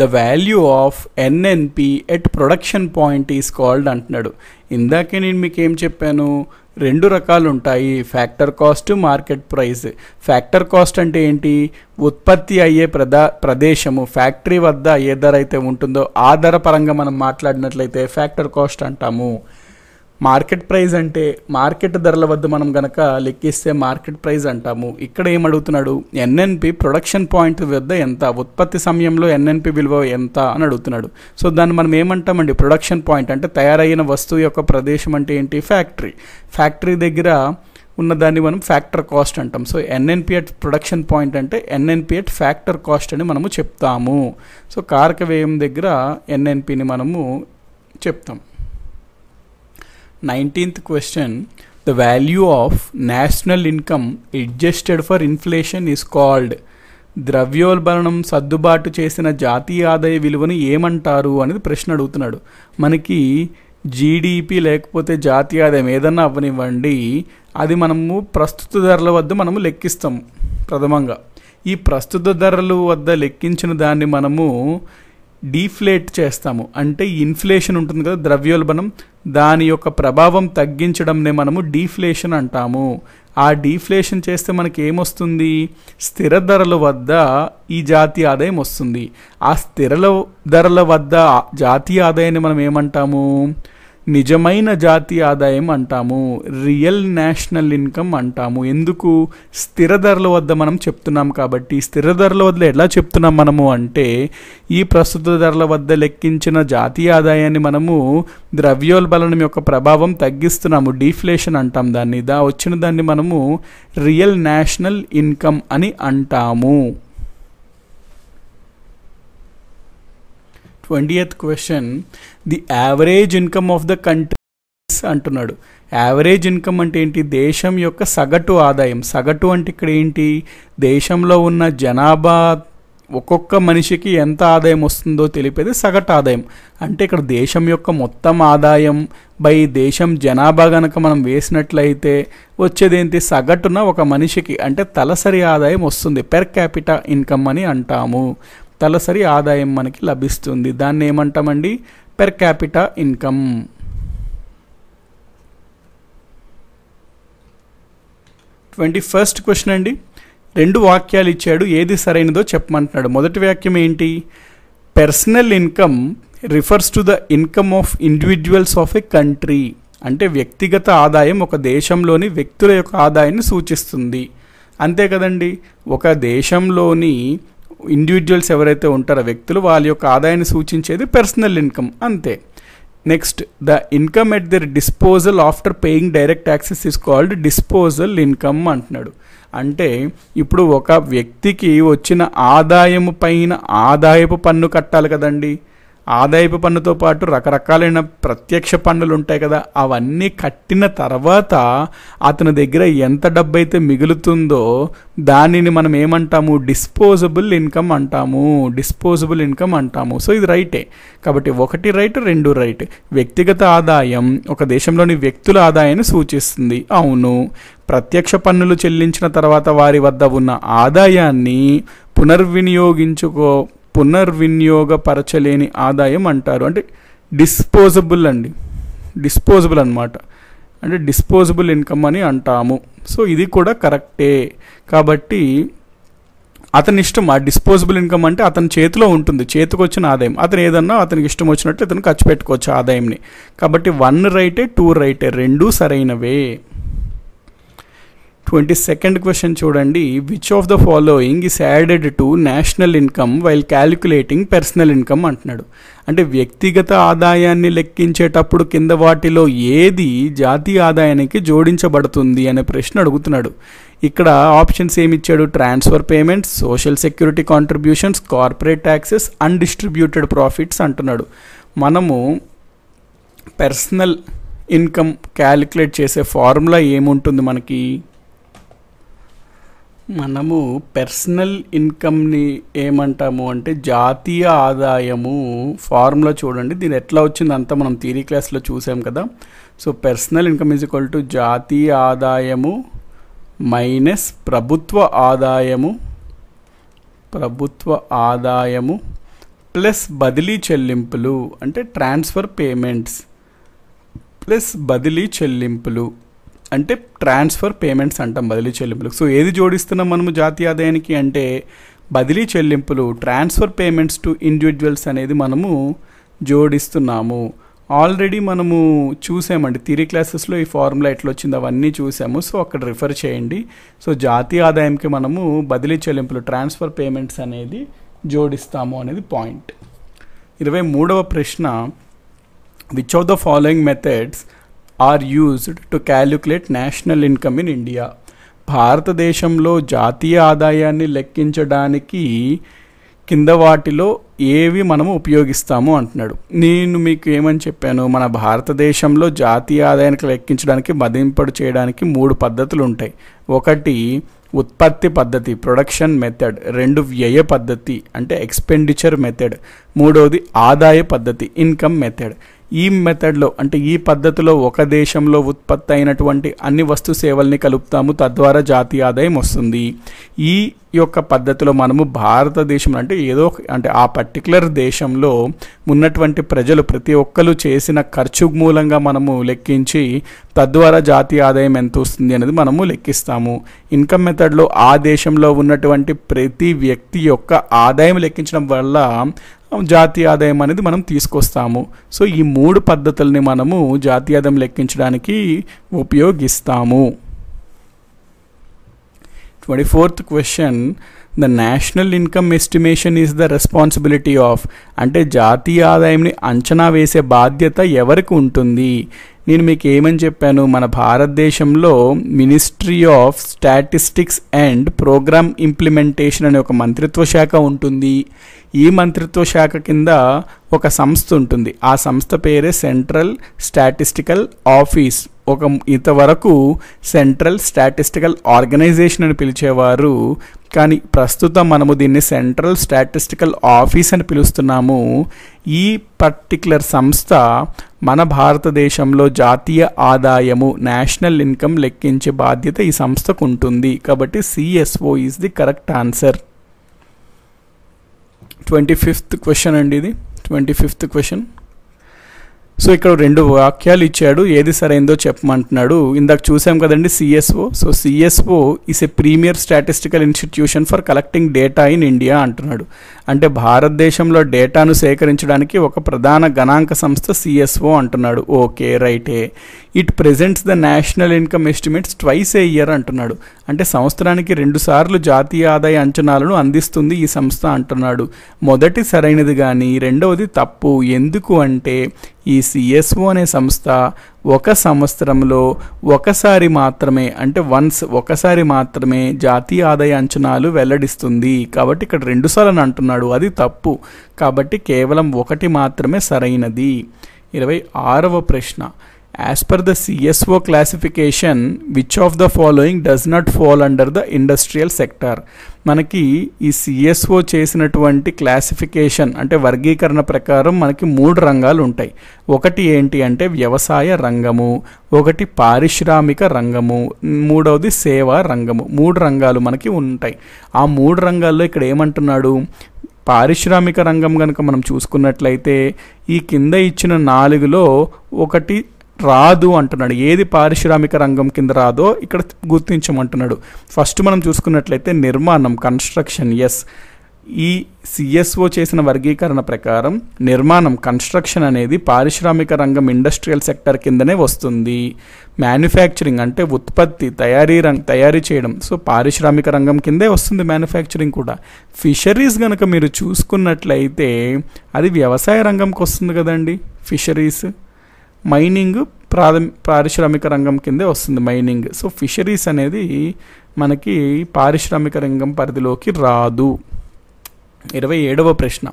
the value of NNP at production point is called అంటున్నాడు ఇందాకే నేను మీకు ఏం చెప్పాను రెండు రకాలు ఉంటాయి factor cost market price factor cost అంటే ఏంటి ఉత్పత్తి అయ్యే ప్రదా ప్రదేశము ఫ్యాక్టరీ వద్ద ఏ ధర అయితే ఉంటుందో ఆ ధర పరంగా మనం మాట్లాడినట్లయితే ఫ్యాక్టర్ కాస్ట్ అంటాము మార్కెట్ ప్రైజ్ అంటే మార్కెట్ ధరల వద్ద మనం గనక లెక్కిస్తే మార్కెట్ ప్రైస్ అంటాము ఇక్కడ ఏమడుగుతున్నాడు ఎన్ఎన్పి ప్రొడక్షన్ పాయింట్ వద్ద ఎంత ఉత్పత్తి సమయంలో ఎన్ఎన్పి విలువ ఎంత అని అడుగుతున్నాడు సో దాన్ని మనం ఏమంటామండి ప్రొడక్షన్ పాయింట్ అంటే తయారైన వస్తువు యొక్క ప్రదేశం అంటే ఏంటి ఫ్యాక్టరీ ఫ్యాక్టరీ దగ్గర ఉన్నదాన్ని మనం ఫ్యాక్టర్ కాస్ట్ అంటాం so NNP at production point అంటే ఎన్ఎన్పి అట్ ఫ్యాక్టర్ కాస్ట్ అని మనము చెప్తాము సో కారక వ్యయం దగ్గర ఎన్ఎన్పిని మనము చెప్తాం nineteenth question the value of national income adjusted for inflation is called ద్రవ్యోల్బణం సర్దుబాటు చేసిన జాతీయ ఆదాయ విలువను ఏమంటారు అనేది ప్రశ్న అడుగుతున్నాడు మనకి జీడిపి లేకపోతే జాతీయ ఆదాయం ఏదన్నా అవ్వనివ్వండి అది మనము ప్రస్తుత ధరల వద్ద మనము లెక్కిస్తాం ప్రథమంగా ఈ ప్రస్తుత ధరలు వద్ద లెక్కించిన దాన్ని మనము డీఫ్లేట్ చేస్తాము అంటే ఇన్ఫ్లేషన్ ఉంటుంది కదా ద్రవ్యోల్బణం దాని యొక్క ప్రభావం తగ్గించడంనే మనము డీఫ్లేషన్ అంటాము ఆ డీఫ్లేషన్ చేస్తే మనకి ఏమొస్తుంది స్థిర ధరల వద్ద ఈ జాతీయ ఆదాయం వస్తుంది ఆ స్థిర ధరల వద్ద జాతీయ ఆదాయాన్ని మనం ఏమంటాము నిజమైన జాతి ఆదాయం అంటాము రియల్ నేషనల్ ఇన్కమ్ అంటాము ఎందుకు స్థిర ధరల వద్ద మనం చెప్తున్నాం కాబట్టి స్థిర ధరల వద్ద ఎలా చెప్తున్నాం మనము అంటే ఈ ప్రస్తుత ధరల వద్ద లెక్కించిన జాతీయ ఆదాయాన్ని మనము ద్రవ్యోల్బలనం యొక్క ప్రభావం తగ్గిస్తున్నాము డీఫ్లేషన్ అంటాం దాన్ని దా వచ్చిన దాన్ని మనము రియల్ నేషనల్ ఇన్కమ్ అని అంటాము eighth question the average income of the countries అంటున్నాడు యావరేజ్ ఇన్కమ్ అంటే ఏంటి దేశం యొక్క సగటు ఆదాయం సగటు అంటే ఇక్కడ ఏంటి దేశంలో ఉన్న జనాభా ఒక్కొక్క మనిషికి ఎంత ఆదాయం వస్తుందో తెలిపేది సగటు ఆదాయం అంటే ఇక్కడ దేశం యొక్క మొత్తం ఆదాయం బై దేశం జనాభా గనక మనం వేసినట్లయితే వచ్చేదేంటి సగటున ఒక మనిషికి అంటే తలసరి ఆదాయం వస్తుంది పెర్ క్యాపిటా ఇన్కమ్ అని అంటాము తలసరి ఆదాయం మనకి లభిస్తుంది దాన్ని ఏమంటామండి per capita income twenty first question అండి రెండు వాక్యాలు ఇచ్చాడు ఏది సరైనదో చెప్పమంటున్నాడు మొదటి వాక్యం ఏంటి personal income refers to the income of individuals of a country అంటే వ్యక్తిగత ఆదాయం ఒక దేశంలోని వ్యక్తుల యొక్క ఆదాయాన్ని సూచిస్తుంది అంతే కదండి ఒక దేశంలోని ఇండివిజువల్స్ ఎవరైతే ఉంటారో వ్యక్తులు వాళ్ళ యొక్క ఆదాయాన్ని సూచించేది పర్సనల్ ఇన్కమ్ అంతే next the income at their disposal after paying direct taxes is called disposal income అంటున్నాడు అంటే ఇప్పుడు ఒక వ్యక్తికి వచ్చిన ఆదాయము పైన ఆదాయపు పన్ను కట్టాలి కదండీ ఆదాయపు పన్నుతో పాటు రకరకాలైన ప్రత్యక్ష పన్నులు ఉంటాయి కదా అవన్నీ కట్టిన తర్వాత అతని దగ్గర ఎంత డబ్బు అయితే మిగులుతుందో దానిని మనం ఏమంటాము డిస్పోజబుల్ ఇన్కమ్ అంటాము డిస్పోజబుల్ ఇన్కమ్ అంటాము సో ఇది రైటే కాబట్టి ఒకటి రైట్ రెండు రైట్ వ్యక్తిగత ఆదాయం ఒక దేశంలోని వ్యక్తుల ఆదాయాన్ని సూచిస్తుంది అవును ప్రత్యక్ష పన్నులు చెల్లించిన తర్వాత వారి వద్ద ఉన్న ఆదాయాన్ని పునర్వినియోగించుకో పునర్వినియోగపరచలేని ఆదాయం అంటారు అంటే డిస్పోజబుల్ అండి డిస్పోజబుల్ అనమాట అంటే డిస్పోజబుల్ ఇన్కమ్ అని అంటాము సో ఇది కూడా కరెక్టే కాబట్టి అతని ఇష్టం ఆ డిస్పోజబుల్ ఇన్కమ్ అంటే అతని చేతిలో ఉంటుంది చేతికి వచ్చిన ఆదాయం అతను ఏదన్నా అతనికి ఇష్టం వచ్చినట్టు అతను ఖర్చు పెట్టుకోవచ్చు ఆదాయంని కాబట్టి వన్ రైటే టూ రైటే రెండూ సరైనవే ట్వంటీ సెకండ్ క్వశ్చన్ చూడండి which of the following is added to national income while calculating personal income అంటున్నాడు అంటే వ్యక్తిగత ఆదాయాన్ని లెక్కించేటప్పుడు కింద వాటిలో ఏది జాతీయ ఆదాయానికి జోడించబడుతుంది అనే ప్రశ్న అడుగుతున్నాడు ఇక్కడ ఆప్షన్స్ ఏమి ఇచ్చాడు transfer payments social security contributions corporate taxes undistributed profits అంటున్నాడు మనము పర్సనల్ ఇన్కమ్ క్యాలిక్యులేట్ చేసే ఫార్ములా ఏముంటుంది మనకి మనము పర్సనల్ ఇన్కమ్ని ఏమంటాము అంటే జాతీయ ఆదాయము ఫార్ములా చూడండి దీని ఎట్లా వచ్చింది అంతా మనం థియరీ క్లాస్లో చూసాం కదా so personal income is equal to జాతీయ ఆదాయము మైనస్ ప్రభుత్వ ఆదాయము ప్రభుత్వ ఆదాయము ప్లస్ బదిలీ చెల్లింపులు అంటే ట్రాన్స్ఫర్ పేమెంట్స్ ప్లస్ బదిలీ చెల్లింపులు అంటే ట్రాన్స్ఫర్ పేమెంట్స్ అంటాం బదిలీ చెల్లింపులకు సో ఏది జోడిస్తున్నాం మనము జాతీయ ఆదాయానికి అంటే బదిలీ చెల్లింపులు ట్రాన్స్ఫర్ పేమెంట్స్ టు ఇండివిజువల్స్ అనేది మనము జోడిస్తున్నాము ఆల్రెడీ మనము చూసామండి థిరీ క్లాసెస్లో ఈ ఫార్ములా ఎట్లా వచ్చింది అవన్నీ చూసాము సో అక్కడ రిఫర్ చేయండి సో జాతీయ ఆదాయంకి మనము బదిలీ చెల్లింపులు ట్రాన్స్ఫర్ పేమెంట్స్ అనేది జోడిస్తాము అనేది పాయింట్ ఇరవై మూడవ ప్రశ్న which of the following methods are used to calculate national income in India భారతదేశంలో జాతీయ ఆదాయాన్ని లెక్కించడానికి కింద వాటిలో ఏవి మనము ఉపయోగిస్తాము అంటున్నాడు నేను మీకు ఏమని చెప్పాను మన భారతదేశంలో జాతీయ ఆదాయానికి లెక్కించడానికి మదింపడు చేయడానికి మూడు పద్ధతులు ఉంటాయి ఒకటి ఉత్పత్తి పద్ధతి ప్రొడక్షన్ మెథడ్ రెండు వ్యయ పద్ధతి అంటే ఎక్స్పెండిచర్ మెథడ్ మూడవది ఆదాయ పద్ధతి ఇన్కమ్ మెథడ్ ఈ మెథడ్లో అంటే ఈ పద్ధతిలో ఒక దేశంలో ఉత్పత్తి అయినటువంటి అన్ని వస్తు సేవల్ని కలుపుతాము తద్వారా జాతీయ ఆదాయం వస్తుంది ఈ ఈ యొక్క పద్ధతిలో మనము భారతదేశం అంటే ఏదో అంటే ఆ పర్టికులర్ దేశంలో ఉన్నటువంటి ప్రజలు ప్రతి ఒక్కరు చేసిన ఖర్చు మూలంగా మనము లెక్కించి తద్వారా జాతీయ ఆదాయం ఎంత వస్తుంది అనేది మనము లెక్కిస్తాము ఇన్కమ్ మెథడ్లో ఆ దేశంలో ఉన్నటువంటి ప్రతి వ్యక్తి యొక్క ఆదాయం లెక్కించడం వల్ల జాతీయ ఆదాయం అనేది మనం తీసుకొస్తాము సో ఈ మూడు పద్ధతుల్ని మనము జాతీయ ఆదాయం లెక్కించడానికి ఉపయోగిస్తాము twenty fourth question the national income estimation is the responsibility of అంటే జాతీయ ఆదాయంని అంచనా వేసే బాధ్యత ఎవరికి ఉంటుంది నేను మీకు ఏమని చెప్పాను మన భారతదేశంలో ministry of statistics and programme implementation అనే ఒక మంత్రిత్వ శాఖ ఉంటుంది ఈ మంత్రిత్వ శాఖ కింద ఒక సంస్థ ఉంటుంది ఆ సంస్థ పేరే సెంట్రల్ స్టాటిస్టికల్ ఆఫీస్ ఒక ఇంతవరకు సెంట్రల్ స్టాటిస్టికల్ ఆర్గనైజేషన్ అని పిలిచేవారు కానీ ప్రస్తుతం మనము దీన్ని సెంట్రల్ స్టాటిస్టికల్ ఆఫీస్ అని పిలుస్తున్నాము ఈ పర్టికులర్ సంస్థ మన భారతదేశంలో జాతీయ ఆదాయము నేషనల్ ఇన్కమ్ లెక్కించే బాధ్యత ఈ సంస్థకు ఉంటుంది కాబట్టి CSO is the correct answer twenty fifth question అండి ఇది ట్వంటీ ఫిఫ్త్ క్వశ్చన్ సో ఇక్కడ రెండు వాక్యాలు ఇచ్చాడు ఏది సరైందో చెప్పమంటున్నాడు ఇందాక చూసాం కదండి CSO so CSO is a premier statistical institution for collecting data in India అంటున్నాడు అంటే భారతదేశంలో డేటాను సేకరించడానికి ఒక ప్రధాన గణాంక సంస్థ సిఎస్ఓ అంటున్నాడు ఓకే రైటే it presents the national income estimates twice a year అంటున్నాడు అంటే సంవత్సరానికి రెండుసార్లు జాతీయ ఆదాయ అంచనాలను అందిస్తుంది ఈ సంస్థ అంటున్నాడు మొదటి సరైనది కానీ రెండవది తప్పు ఎందుకు అంటే ఈ సిఎస్ఓ అనే సంస్థ ఒక సంవత్సరంలో ఒకసారి మాత్రమే అంటే వన్స్ ఒకసారి మాత్రమే జాతీయ ఆదాయ అంచనాలు వెల్లడిస్తుంది కాబట్టి ఇక్కడ రెండుసార్లు అని అంటున్నాడు అది తప్పు కాబట్టి కేవలం ఒకటి మాత్రమే సరైనది ఇరవై ఆరవ ప్రశ్న as per the CSO classification which of the following does not fall under the industrial sector మనకి ఈ సిఎస్ఓ చేసినటువంటి క్లాసిఫికేషన్ అంటే వర్గీకరణ ప్రకారం మనకి మూడు రంగాలు ఉంటాయి ఒకటి ఏంటి అంటే వ్యవసాయ రంగము ఒకటి పారిశ్రామిక రంగము మూడవది సేవా రంగము మూడు రంగాలు మనకి ఉంటాయి ఆ మూడు రంగాల్లో ఇక్కడ ఏమంటున్నాడు పారిశ్రామిక రంగం కనుక మనం చూసుకున్నట్లయితే ఈ కింద ఇచ్చిన నాలుగులో ఒకటి రాదు అంటున్నాడు ఏది పారిశ్రామిక రంగం కింద రాదో ఇక్కడ గుర్తించమంటున్నాడు ఫస్ట్ మనం చూసుకున్నట్లయితే నిర్మాణం కన్స్ట్రక్షన్ ఎస్ ఈ సిఎస్ఓ చేసిన వర్గీకరణ ప్రకారం నిర్మాణం కన్స్ట్రక్షన్ అనేది పారిశ్రామిక రంగం ఇండస్ట్రియల్ సెక్టర్ కిందనే వస్తుంది మ్యానుఫ్యాక్చరింగ్ అంటే ఉత్పత్తి తయారీ రంగ తయారీ చేయడం సో పారిశ్రామిక రంగం కిందే వస్తుంది మ్యానుఫ్యాక్చరింగ్ కూడా ఫిషరీస్ కనుక మీరు చూసుకున్నట్లయితే అది వ్యవసాయ రంగంకి వస్తుంది కదండి ఫిషరీస్ మైనింగ్ ప్రాథమి పారిశ్రామిక రంగం కిందే వస్తుంది మైనింగ్ సో ఫిషరీస్ అనేది మనకి పారిశ్రామిక రంగం పరిధిలోకి రాదు ఇరవై ఏడవ ప్రశ్న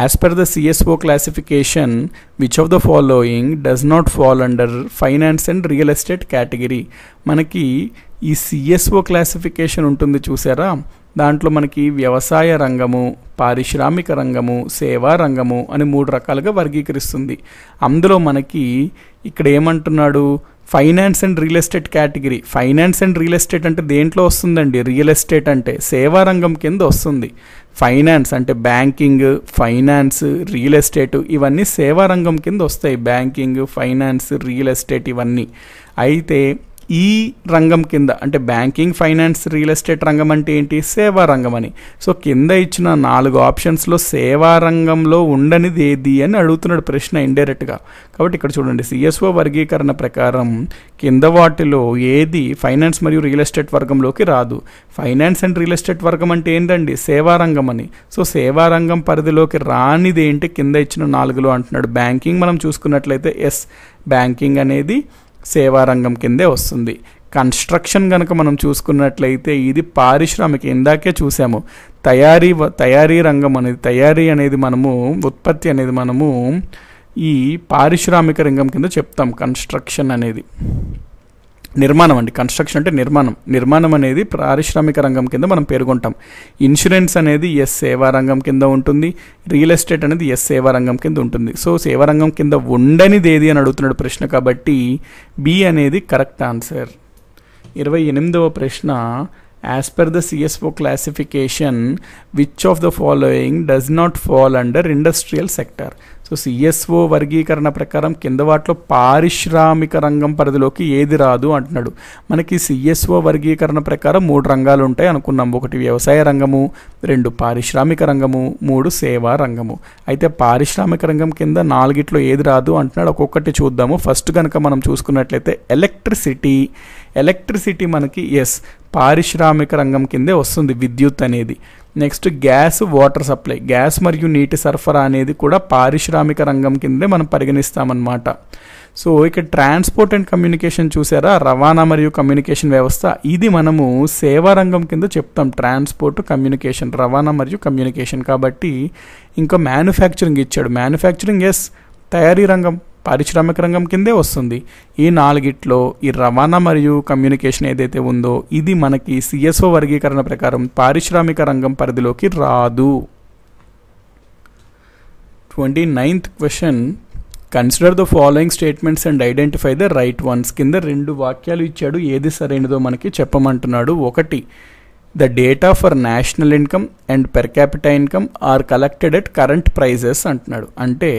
as per the CSO classification which of the following does not fall under finance and real estate category మనకి ఈ సిఎస్ఓ క్లాసిఫికేషన్ ఉంటుంది చూసారా దాంట్లో మనకి వ్యవసాయ రంగము పారిశ్రామిక రంగము సేవా రంగము అని మూడు రకాలుగా వర్గీకరిస్తుంది అందులో మనకి ఇక్కడ ఏమంటున్నాడు finance and real estate category finance and real estate అంటే దేంట్లో వస్తుందండి రియల్ ఎస్టేట్ అంటే సేవా రంగం కింద వస్తుంది ఫైనాన్స్ అంటే బ్యాంకింగ్ ఫైనాన్స్ రియల్ ఎస్టేట్ ఇవన్నీ సేవా రంగం కింద వస్తాయి బ్యాంకింగ్ ఫైనాన్స్ రియల్ ఎస్టేట్ ఇవన్నీ అయితే ఈ రంగం కింద అంటే బ్యాంకింగ్ ఫైనాన్స్ రియల్ ఎస్టేట్ రంగం అంటే ఏంటి సేవా రంగం అని సో కింద ఇచ్చిన నాలుగు ఆప్షన్స్లో సేవా రంగంలో ఉండనిది ఏది అని అడుగుతున్నాడు ప్రశ్న ఇండైరెక్ట్గా కాబట్టి ఇక్కడ చూడండి సిఎస్ఓ వర్గీకరణ ప్రకారం కింద వాటిలో ఏది ఫైనాన్స్ మరియు రియల్ ఎస్టేట్ వర్గంలోకి రాదు ఫైనాన్స్ అండ్ రియల్ ఎస్టేట్ వర్గం అంటే ఏంటండి సేవా రంగం అని సో సేవా రంగం పరిధిలోకి రానిది ఏంటి కింద ఇచ్చిన నాలుగులో అంటున్నాడు బ్యాంకింగ్ మనం చూసుకున్నట్లయితే ఎస్ బ్యాంకింగ్ అనేది సేవారంగం కిందే వస్తుంది కన్స్ట్రక్షన్ కనుక మనం చూసుకున్నట్లయితే ఇది పారిశ్రామిక ఇందాకే చూసాము తయారీ తయారీ రంగం అనేది తయారీ అనేది మనము ఉత్పత్తి అనేది మనము ఈ పారిశ్రామిక రంగం కింద చెప్తాం కన్స్ట్రక్షన్ అనేది నిర్మాణం అండి కన్స్ట్రక్షన్ అంటే నిర్మాణం నిర్మాణం అనేది పారిశ్రామిక రంగం కింద మనం పేర్కొంటాం ఇన్సూరెన్స్ అనేది ఎస్ సేవా రంగం కింద ఉంటుంది రియల్ ఎస్టేట్ అనేది ఎస్ సేవా రంగం కింద ఉంటుంది సో సేవా రంగం కింద ఉండనిది ఏది అని అడుగుతున్నాడు ప్రశ్న కాబట్టి బి అనేది కరెక్ట్ ఆన్సర్ ఇరవై ఎనిమిదవ ప్రశ్న as per the CSO classification which of the following does not fall under industrial sector so CSO వర్గీకరణ ప్రకారం కింద వాటిలో పారిశ్రామిక రంగం పరిధిలోకి ఏది రాదు అంటున్నాడు మనకి సిఎస్ఓ వర్గీకరణ ప్రకారం మూడు రంగాలు ఉంటాయి అనుకున్నాం ఒకటి వ్యవసాయ రంగము రెండు పారిశ్రామిక రంగము మూడు సేవా రంగము అయితే పారిశ్రామిక రంగం కింద నాలుగిట్లో ఏది రాదు అంటున్నాడు ఒక్కొక్కటి చూద్దాము ఫస్ట్ కనుక మనం చూసుకున్నట్లయితే ఎలక్ట్రిసిటీ ఎలక్ట్రిసిటీ మనకి ఎస్ పారిశ్రామిక రంగం కిందే వస్తుంది విద్యుత్ అనేది next gas water supply gas మరియు నీటి సరఫరా అనేది కూడా పారిశ్రామిక రంగం కిందే మనం పరిగణిస్తామన్నమాట సో ఇక్కడ ట్రాన్స్పోర్ట్ అండ్ కమ్యూనికేషన్ చూసారా రవాణా మరియు కమ్యూనికేషన్ వ్యవస్థ ఇది మనము సేవా రంగం కింద చెప్తాం ట్రాన్స్పోర్ట్ కమ్యూనికేషన్ రవాణా మరియు కమ్యూనికేషన్ కాబట్టి ఇంకా మ్యానుఫ్యాక్చరింగ్ ఇచ్చాడు మ్యానుఫ్యాక్చరింగ్ ఎస్ తయారీ రంగం పారిశ్రామిక రంగం కిందే వస్తుంది ఈ నాలుగిట్లో ఈ రవాణా మరియు కమ్యూనికేషన్ ఏదైతే ఉందో ఇది మనకి సిఎస్ఓ వర్గీకరణ ప్రకారం పారిశ్రామిక రంగం పరిధిలోకి రాదు twenty ninth question consider the following statements and identify the right ones కింద రెండు వాక్యాలు ఇచ్చాడు ఏది సరైనదో మనకి చెప్పమంటున్నాడు ఒకటి the data for national income and per capital income are collected at current prices అంటున్నాడు అంటే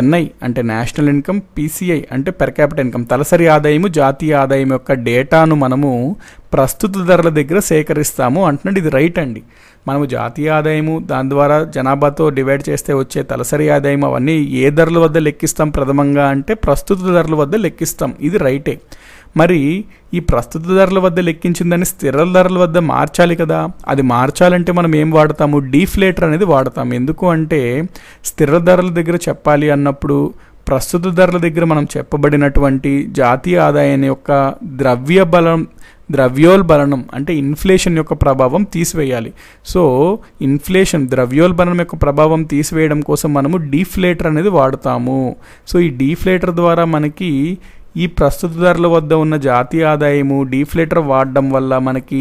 ఎన్ఐ అంటే నేషనల్ ఇన్కమ్ పీసీఐ అంటే పెర్ క్యాపిటల్ ఇన్కమ్ తలసరి ఆదాయము జాతీయ ఆదాయం యొక్క డేటాను మనము ప్రస్తుత ధరల దగ్గర సేకరిస్తాము అంటున్నాడు ఇది రైట్ అండి మనము జాతీయ ఆదాయము దాని ద్వారా జనాభాతో డివైడ్ చేస్తే వచ్చే తలసరి ఆదాయం అవన్నీ ఏ ధరల వద్ద లెక్కిస్తాం ప్రథమంగా అంటే ప్రస్తుత ధరల వద్ద లెక్కిస్తాం ఇది రైటే మరి ఈ ప్రస్తుత ధరల వద్ద లెక్కించిందని స్థిర ధరల వద్ద మార్చాలి కదా అది మార్చాలంటే మనం ఏం వాడతాము డీఫ్లేటర్ అనేది వాడతాం ఎందుకు అంటే స్థిర ధరల దగ్గర చెప్పాలి అన్నప్పుడు ప్రస్తుత ధరల దగ్గర మనం చెప్పబడినటువంటి జాతీయ ఆదాయాన్ని యొక్క ద్రవ్య బలం ద్రవ్యోల్బలనం అంటే ఇన్ఫ్లేషన్ యొక్క ప్రభావం తీసివేయాలి సో ఇన్ఫ్లేషన్ ద్రవ్యోల్బలనం యొక్క ప్రభావం తీసివేయడం కోసం మనము డీఫ్లేటర్ అనేది వాడతాము సో ఈ డీఫ్లేటర్ ద్వారా మనకి ఈ ప్రస్తుత ధరల వద్ద ఉన్న జాతీయ ఆదాయము డీఫ్లేటర్ వాడడం వల్ల మనకి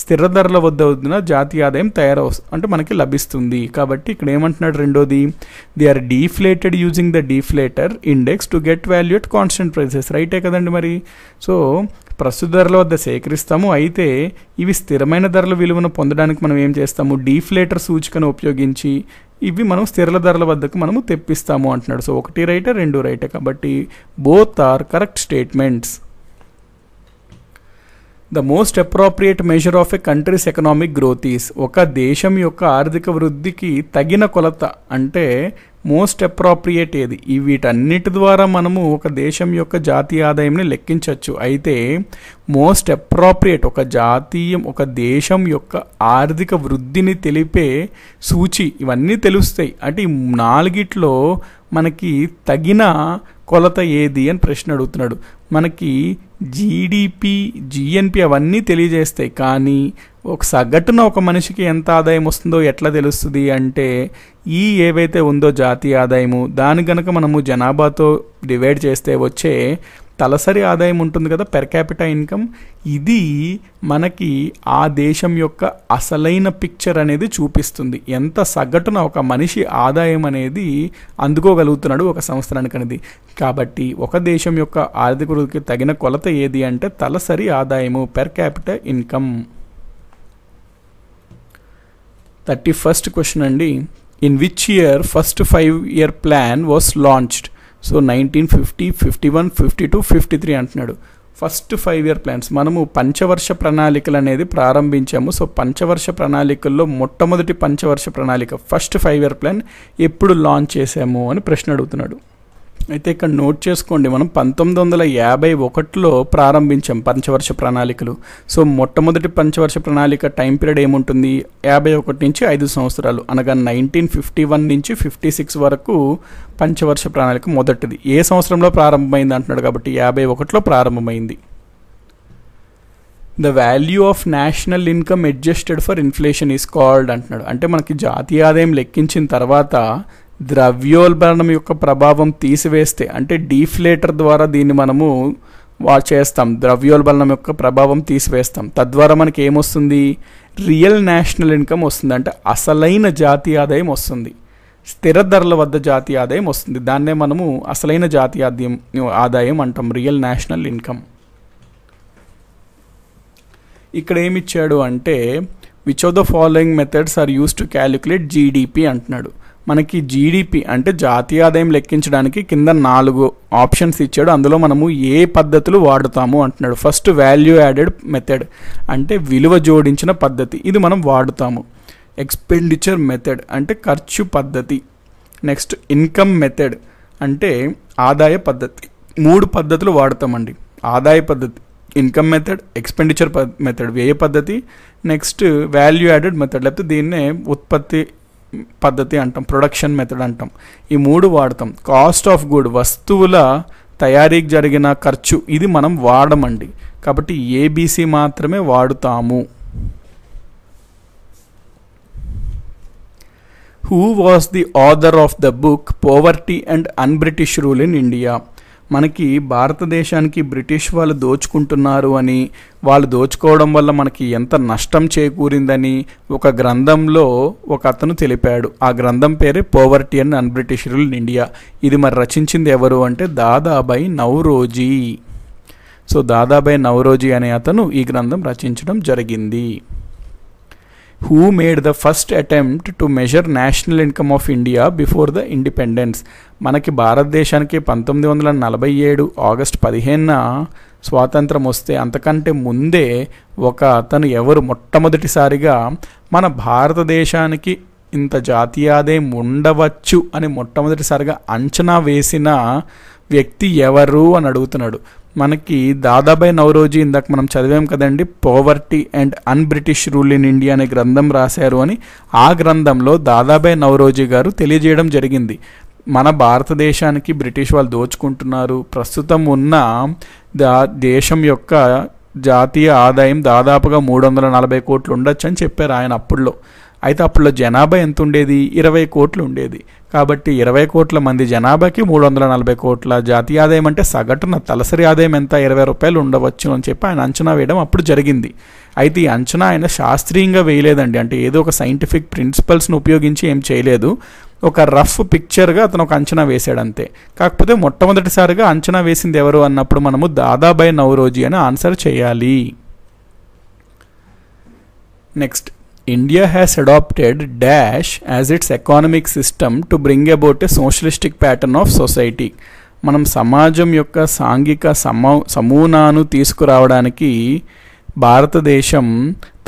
స్థిర ధరల వద్ద ఉన్న జాతీయ ఆదాయం తయారవు అంటే మనకి లభిస్తుంది కాబట్టి ఇక్కడ ఏమంటున్నాడు రెండోది they are deflated using the deflator index to get value at constant prices రైటే కదండి మరి సో ప్రస్తుత ధరల వద్ద సేకరిస్తాము అయితే ఇవి స్థిరమైన ధరల విలువను పొందడానికి మనం ఏం చేస్తాము డీఫ్లేటర్ సూచికను ఉపయోగించి ఇవి మనం స్థిరల ధరల వద్దకు మనము తెప్పిస్తాము అంటున్నాడు సో ఒకటి రైటే రెండు రైటే కాబట్టి both are correct statements the most appropriate measure of a country's economic growth is ఒక దేశం యొక్క ఆర్థిక వృద్ధికి తగిన కొలత అంటే మోస్ట్ అప్రాప్రియేట్ ఏది ఈ వీటన్నిటి ద్వారా మనము ఒక దేశం యొక్క జాతీయ ఆదాయంని లెక్కించవచ్చు అయితే మోస్ట్ అప్రాప్రియేట్ ఒక జాతీయం ఒక దేశం యొక్క ఆర్థిక వృద్ధిని తెలిపే సూచి ఇవన్నీ తెలుస్తాయి అంటే ఈ నాలుగిట్లో మనకి తగిన కొలత ఏది అని ప్రశ్న అడుగుతున్నాడు మనకి జీడిపి జిఎన్పి అవన్నీ తెలియజేస్తాయి కానీ ఒక సగటున ఒక మనిషికి ఎంత ఆదాయం వస్తుందో ఎట్లా తెలుస్తుంది అంటే ఈ ఏవైతే ఉందో జాతీయ ఆదాయము దాని గనక మనము జనాభాతో డివైడ్ చేస్తే వచ్చే తలసరి ఆదాయం ఉంటుంది కదా పెర్ క్యాపిటా ఇన్కమ్ ఇది మనకి ఆ దేశం యొక్క అసలైన పిక్చర్ అనేది చూపిస్తుంది ఎంత సగటున ఒక మనిషి ఆదాయం అనేది అందుకోగలుగుతున్నాడు ఒక సంవత్సరానికి అనేది కాబట్టి ఒక దేశం యొక్క ఆర్థిక వృద్ధికి తగిన కొలత ఏది అంటే తలసరి ఆదాయము per capital income thirty first question అండి in which year first five year plan was launched so nineteen fifty fifty one fifty two fifty three అంటున్నాడు ఫస్ట్ ఫైవ్ ఇయర్ ప్లాన్స్ మనము పంచవర్ష ప్రణాళికలు అనేది ప్రారంభించాము సో పంచవర్ష ప్రణాళికల్లో మొట్టమొదటి పంచవర్ష ప్రణాళిక ఫస్ట్ ఫైవ్ ఇయర్ ప్లాన్ ఎప్పుడు లాంచ్ చేశాము అని ప్రశ్న అడుగుతున్నాడు అయితే ఇక్కడ నోట్ చేసుకోండి మనం పంతొమ్మిది వందల యాభై ఒకటిలో ప్రారంభించాం పంచవర్ష ప్రణాళికలు సో మొట్టమొదటి పంచవర్ష ప్రణాళిక టైం పీరియడ్ ఏముంటుంది యాభై ఒకటి నుంచి ఐదు సంవత్సరాలు అనగా నైన్టీన్ ఫిఫ్టీ వన్ నుంచి ఫిఫ్టీ సిక్స్ వరకు పంచవర్ష ప్రణాళిక మొదటిది ఏ సంవత్సరంలో ప్రారంభమైంది అంటున్నాడు కాబట్టి యాభై ఒకటిలో ప్రారంభమైంది the value of national income adjusted for inflation is called అంటున్నాడు అంటే మనకి జాతీయ ఆదాయం లెక్కించిన తర్వాత ద్రవ్యోల్బణం యొక్క ప్రభావం తీసివేస్తే అంటే డీఫ్లేటర్ ద్వారా దీన్ని మనము వా చేస్తాం ద్రవ్యోల్బణం యొక్క ప్రభావం తీసివేస్తాం తద్వారా మనకి ఏమొస్తుంది రియల్ నేషనల్ ఇన్కమ్ వస్తుంది అంటే అసలైన జాతీయ ఆదాయం వస్తుంది స్థిర ధరల వద్ద జాతీయ ఆదాయం వస్తుంది దాన్నే మనము అసలైన జాతీయ ఆదాయం ఆదాయం అంటాం రియల్ నేషనల్ ఇన్కమ్ ఇక్కడ ఏమిచ్చాడు అంటే which of the following methods are use to calculate GDP అంటున్నాడు మనకి జీడిపి అంటే జాతీయ ఆదాయం లెక్కించడానికి కింద నాలుగు ఆప్షన్స్ ఇచ్చాడు అందులో మనము ఏ పద్ధతులు వాడుతాము అంటున్నాడు ఫస్ట్ వాల్యూ యాడెడ్ మెథడ్ అంటే విలువ జోడించిన పద్ధతి ఇది మనం వాడుతాము ఎక్స్పెండిచర్ మెథడ్ అంటే ఖర్చు పద్ధతి నెక్స్ట్ ఇన్కమ్ మెథడ్ అంటే ఆదాయ పద్ధతి మూడు పద్ధతులు వాడతామండి ఆదాయ పద్ధతి ఇన్కమ్ మెథడ్ ఎక్స్పెండిచర్ మెథడ్ వ్యయ పద్ధతి నెక్స్ట్ వాల్యూ యాడెడ్ మెథడ్ లేకపోతే దీన్నే ఉత్పత్తి పద్ధతి అంటాం ప్రొడక్షన్ మెథడ్ అంటాం ఈ మూడు వాడతాం కాస్ట్ ఆఫ్ గుడ్ వస్తువుల తయారీకి జరిగిన ఖర్చు ఇది మనం వాడమండి కాబట్టి ఏబీసీ మాత్రమే వాడుతాము who was the author of the book poverty and unbritish rule in India మనకి భారతదేశానికి బ్రిటిష్ వాళ్ళు దోచుకుంటున్నారు అని వాళ్ళు దోచుకోవడం వల్ల మనకి ఎంత నష్టం చేకూరిందని ఒక గ్రంథంలో ఒక అతను తెలిపాడు ఆ గ్రంథం పేరే poverty and unbritish rule in India ఇది మరి రచించింది ఎవరు అంటే దాదాబాయి నవరోజీ సో దాదాబాయి నవరోజీ అనే అతను ఈ గ్రంథం రచించడం జరిగింది who made the first attempt to measure national income of India before the independence మనకి భారతదేశానికి పంతొమ్మిది వందల నలభై ఏడు ఆగస్ట్ పదిహేనున స్వాతంత్రం వస్తే అంతకంటే ముందే ఒక అతను ఎవరు మొట్టమొదటిసారిగా మన భారతదేశానికి ఇంత జాతీయాదేం ఉండవచ్చు అని మొట్టమొదటిసారిగా అంచనా వేసిన వ్యక్తి ఎవరు అని అడుగుతున్నాడు మనకి దాదాబాయ్ నవరోజీ ఇందాక మనం చదివాం కదండి poverty and un British rule in India అనే గ్రంథం రాశారు అని ఆ గ్రంథంలో దాదాబాయ్ నవరోజీ గారు తెలియజేయడం జరిగింది మన భారతదేశానికి బ్రిటిష్ వాళ్ళు దోచుకుంటున్నారు ప్రస్తుతం ఉన్న దా దేశం యొక్క జాతీయ ఆదాయం దాదాపుగా మూడు వందల నలభై కోట్లు ఉండొచ్చు అని చెప్పారు ఆయన అప్పుడులో అయితే అప్పుడు జనాభా ఎంత ఉండేది ఇరవై కోట్లు ఉండేది కాబట్టి ఇరవై కోట్ల మంది జనాభాకి మూడు వందల నలభై కోట్ల జాతీయ ఆదాయం అంటే సగటున తలసరి ఆదాయం ఎంత ఇరవై రూపాయలు ఉండవచ్చు అని చెప్పి ఆయన అంచనా వేయడం అప్పుడు జరిగింది అయితే ఈ అంచనా ఆయన శాస్త్రీయంగా వేయలేదండి అంటే ఏదో ఒక సైంటిఫిక్ ప్రిన్సిపల్స్ను ఉపయోగించి ఏం చేయలేదు ఒక రఫ్ పిక్చర్గా అతను ఒక అంచనా వేశాడు అంతే కాకపోతే మొట్టమొదటిసారిగా అంచనా వేసింది ఎవరు అన్నప్పుడు మనము దాదాబాయ్ నవరోజీ అని ఆన్సర్ చేయాలి next India has adopted dash as its economic system to bring about a socialistic pattern of society మనం సమాజం యొక్క సాంఘిక సమూ సమూనాను తీసుకురావడానికి భారతదేశం